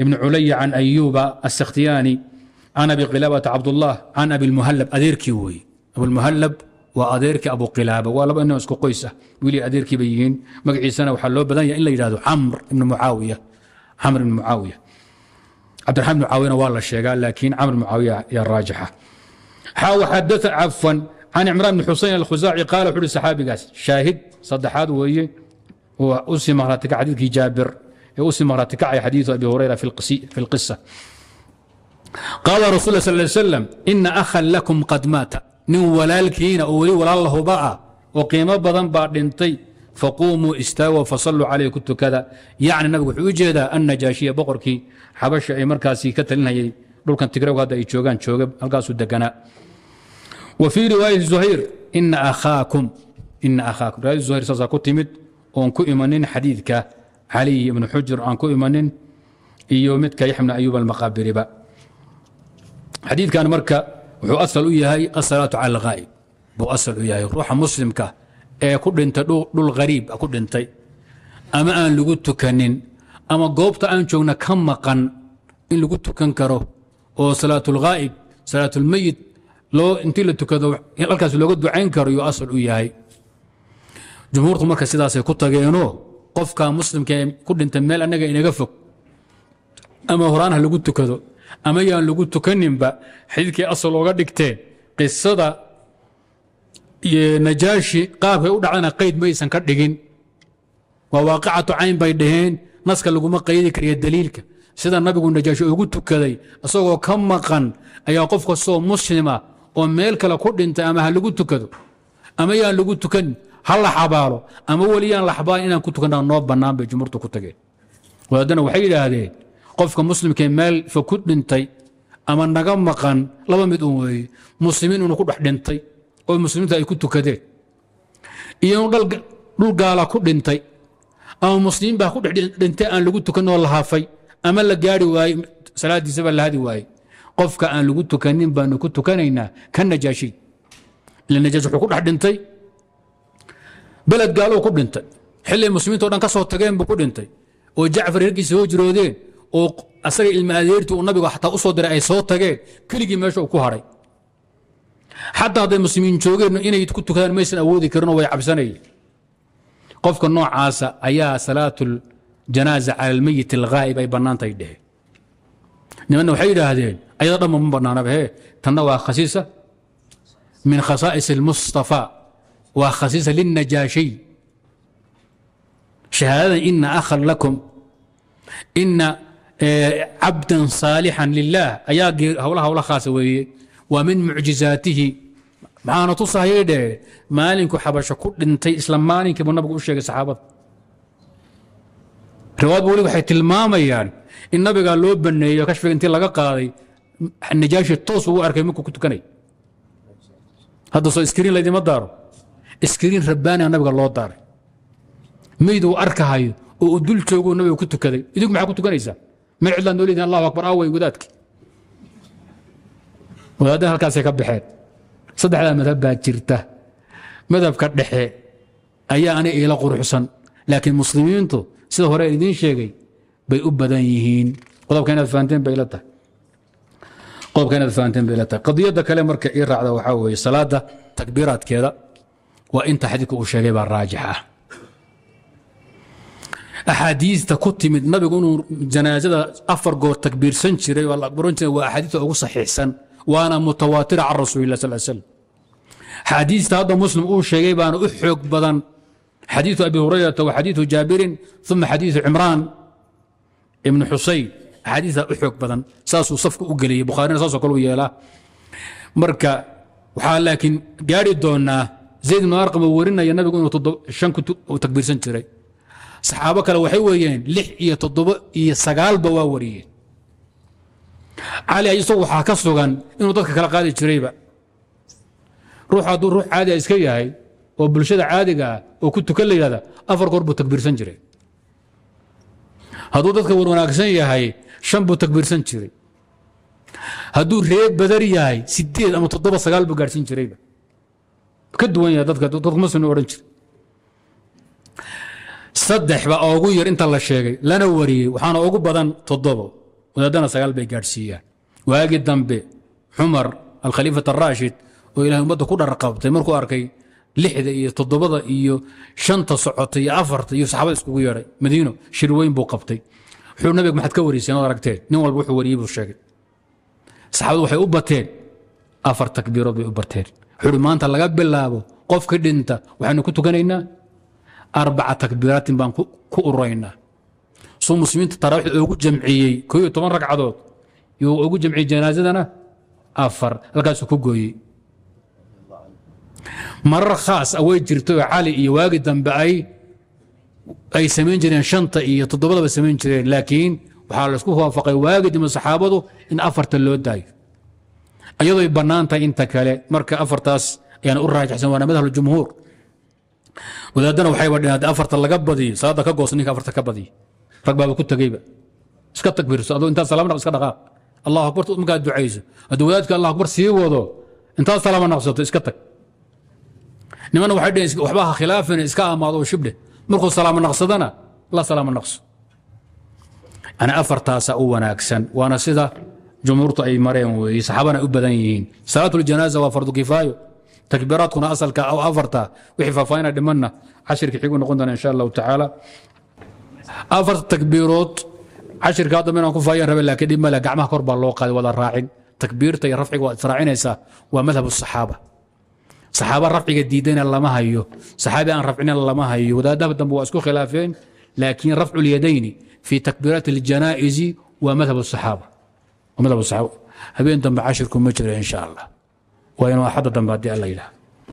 بن xرب عن أyuba السkhtiyاni عن أbي قiلابة cabdالله waa adeerkii abuqilaaba waa laba ina isku qoys ah wiilii adeerkii bay yihiin magaciisana waxaa loo badan yahay in la yidhahdo camr ibn muaawiya camr ibn mucaawiya cabdiraxmaan ibn mucaawiyana waa la sheegaa laakiin camr ibn mucaawiya yaa raajixa xaawa xadaa cafan can cimraan ibn xuseyn alkhusaaci qaala wuxu uhi saxaabigaas shaahid saddexaad weeye oo u sii mahraatika xadiidkii jaabir ee u sii mahraatikacay xadiidu abi hurayra fi lqisa qaala rasuul sal slam ina akhan lakum qad maata nin walaalkiina oo weli walaal lahuba ah oo qiimo badan baa dhintay faquumuu istaago fasaluu caleyh ku tukada yacni nabigu wuxuu u jeedaa annajaashiya boqorkii xabasha ee markaasi ka talinayay dhulkan tigrowg hadda ay joogaan jooga halkaasuu deganaa wa fii riwaayati zuhayr ina akhaakum ina akhaakum riwaayat zuhayr saasaa ku timid oon ku imanin xadiidka cali ibnu xujur aan ku imanin iyo midka yaxmna ayuub almaqaabiriba xadiidkan marka wuxuu asal u yahay asalaatu cala alghaa'ib buu asal u yahay ruuxa muslimka ee ku dhintay dhul hariib ku dhintay ama aan lagu tukanin ama goobta aan joogna ka maqan in lagu tukan karo oo salaatulghaa'ib salaatulmeyid intii la tukado halkaas looga ducayn karo yuu asal u yahay jumhuurtu marka sidaasay ku tageenoo qofka muslimka ee ku dhintay meel annaga inaga fog ama horaanha lagu tukado ama yaan lagu tukaninba xadiidkay asal ooga dhigteen qisada najaashi qaabkay u dhacdana qayd maysan ka dhigin waa waaqicatu cayn bay dhaheen naska laguma qaydi kariya daliilka sida nabigu najaashi ugu tukaday isagoo ka maqan ayaa qof kastoo muslima oo meel kale ku dhintay ama ha lagu tukado ama yaan lagu tukan ha la xabaalo ama weliyaan la xabaalin inaan ku tukanaa noo bannaan bay jumhuurtu ku tageen wadaadana waxay yidhaahdeen qofka muslimkee meel fog ku dhintay ama naga maqan laba mid un weeye muslimiin inuu ku dhex dhintay oo muslimiinta ay ku tukadeen iyo inuu dhul gaala ku dhintay ama muslimiin baa ku dhexdhintay aan lagu tukanin oo la hafay ama la gaari waaye salaadiisaba la hadi waaye qofka aan lagu tukanin baanu ku tukanaynaa ka najaashi ila najaas wuxuu ku dhex dhintay beled gaalo ku dhintay xilli muslimiinto dhan ka soo tageen buu ku dhintay oo jacfar raggiisa soo jiroodeen oo asaga ilma adeertii uu nabigu xataa u soo diray ay soo tageen keligii meesha uu ku hadhay xataa hadday muslimiin joogeen inay ku tukadaan maysan awoodi karinoo way cabsanayeen qofka noocaasa ayaa salaatu janaaza cala almeyit alghaa'ib ay bannaantahay dheheen nimanna waxay yidhaahdeen ayada dhanba ma bannaanaba he tanna waa khasiisa min khasaa'is almustafaa waa khasiisa lilnajaashiy shahaadadan ina akhan lakum ina cabdan eh, saalixan lilaah ayaa hawla hawla khaasa weeye waa min mucjizaatihi maxaana tusahayay dheh maalinkuu xabasho ku dhintay isla maalinkiibuu nabigu u sheegay saxaabada riwaayad weli waxay tilmaamayaan in nabigaa loo baneeyo kashfiga intii laga qaaday najaashi toos uu arkay markuu ku tukanay hadda soo iskriin laydima daaro iskriin rabbaaniga nabiga loo daaray meyd uu arkahayo oo u dul jooguu nabiga ku tukaday idinku maxaa ku tukanaysaa min cidlaan doolidin allahu akbar awey wadaadki wadaadana halkaasay ka baxeen saddexdaa madhab baa jirta madhabka dhexe ayaa ani iila quruxsan laakiin muslimiintu sida hore idiin sheegay bay u badan yihiin qodobka inaad fahanteen bay ila tahay qodobka inaad fahanteen bay ila tahay qadiyadda kale marka ii raacda waxaa weeye salaadda takbiiraadkeeda waa inta xadiidku uu sheegay baa raajix ah axaadiista ku timid nabigu inuu janaasada afar goor takbiirsan jiray oo la aqbaran jiray waa axaadiista ugu saxiixsan waana mutawaatira can rasuulilah sal slam xadiista hadda muslim uu sheegay baana u xoog badan xadiiثu abi hurayrata wa xadiiثu jaabirin uma xadiiثu cimraan ibnu xusayn axaadiisaa u xoog badan saasuu safka u geliyey bukhaarina saasoo kale u yeelaa marka waxaa laakiin gaari doonaa zayd ibnu arqam warinaya nabigu inuu shan ku takbiirsan jiray saxaabo kale waxay weeyeen lix iyo toddobo iyo sagaalba waa wariyeen cali isagu waxaa ka sugan inuu dadka kala qaadi jirayba ruux hadduu ruux caadi a ah iska yahay oo bulshada caadiga ah oo ku tukan la yidhahda afar goor buu takbiirsan jiray hadduu dadka warwanaagsan yahay shan buu takbiirsan jiray hadduu ree badar yahay siddeed ama toddoba sagaal buu gaadhsiin jirayba ka duwan yahay dadka dadku ma odhan jira saddex baa oogu yar inta la sheegay lana wariyey waxaana ugu badan toddobo wadaadana sagaal bay gaadhsiiyaan waagii dambe cumar alkhaliifat araashid oo ilahay ummadda ku dharqabtay markuu arkay lixda iyo toddobada iyo shanta socota iyo afarta iyo saxaabada iskugu yeedhay madiino shir weyn buu qabtay wuxuu nabiga maxaad ka wariyseen ood aragteen nin walba wuxuu wariyey buu sheegay saxaabadu waxay u bateen afar takbiirood bay u bateen wuxuu maanta laga bilaabo qofka dhinta waxaynu ku tukanaynaa arbaca takbiiraatin baan ku ururaynaa suu muslimiinta taraawiix oogu jamciyey ko iyo toban ragcadood yuu ogu jamciyey janaasadana afar halkaasuu ku gooyey marar khaas a way oo cali iyo waagi dambe ay ay samayn jireen shanta iyo toddobadaba samayn jireen laakiin waxaa laysku waafaqay waagi dambe saxaabadu in afarta loo daayo iyadooy bannaan inta kale marka afartaas ayaan u raajaxsan waana madhabjumhuur wadaadana waxay wadheen afarta laga badiyo salaada ka goos ninka afarta ka badiyo rag baaba ku tegeyba iska takbiirso aduu intaad salaam naqso iska dhaqaaq allahu akbar markaad ducayso hadduu wadaadka allah akbar sii wado intaad salaam naqsato iska tag nimana waxay dheen waxba khilaafin iska amaado oo shibdhe markuu salaam naqsadana la salaam naqso ana afartaasa u wanaagsan waana sida jumhuurtu ay mareen weeye saxaabana u badan yihiin salaatu waa fardu kifaayo takbiiraadkuna asalka afarta wixii faahfaahina dhimanna cashirka xigu noqon doona insha allahu tacaala afarta takbiirood cashirka hadda inaan ku faayaan rabe laakiin dhib male gacmaha kor baa loo qaaday wada raacin takbiirta iyo rafciga waad israacinaysaa waa madhab saxaaba saxaaba rafciga diidana lama hayo saxaabi aan rafcina lama hayo wadaadaha dambe waa isku khilaafeen laakiin rafcu lyadayni fi takbiiraat الjanaa'izi waa madhab saxaaba habeen dambe cashirku ma jiro insha allah waa inuu axadda dambe haddii alla yidhaah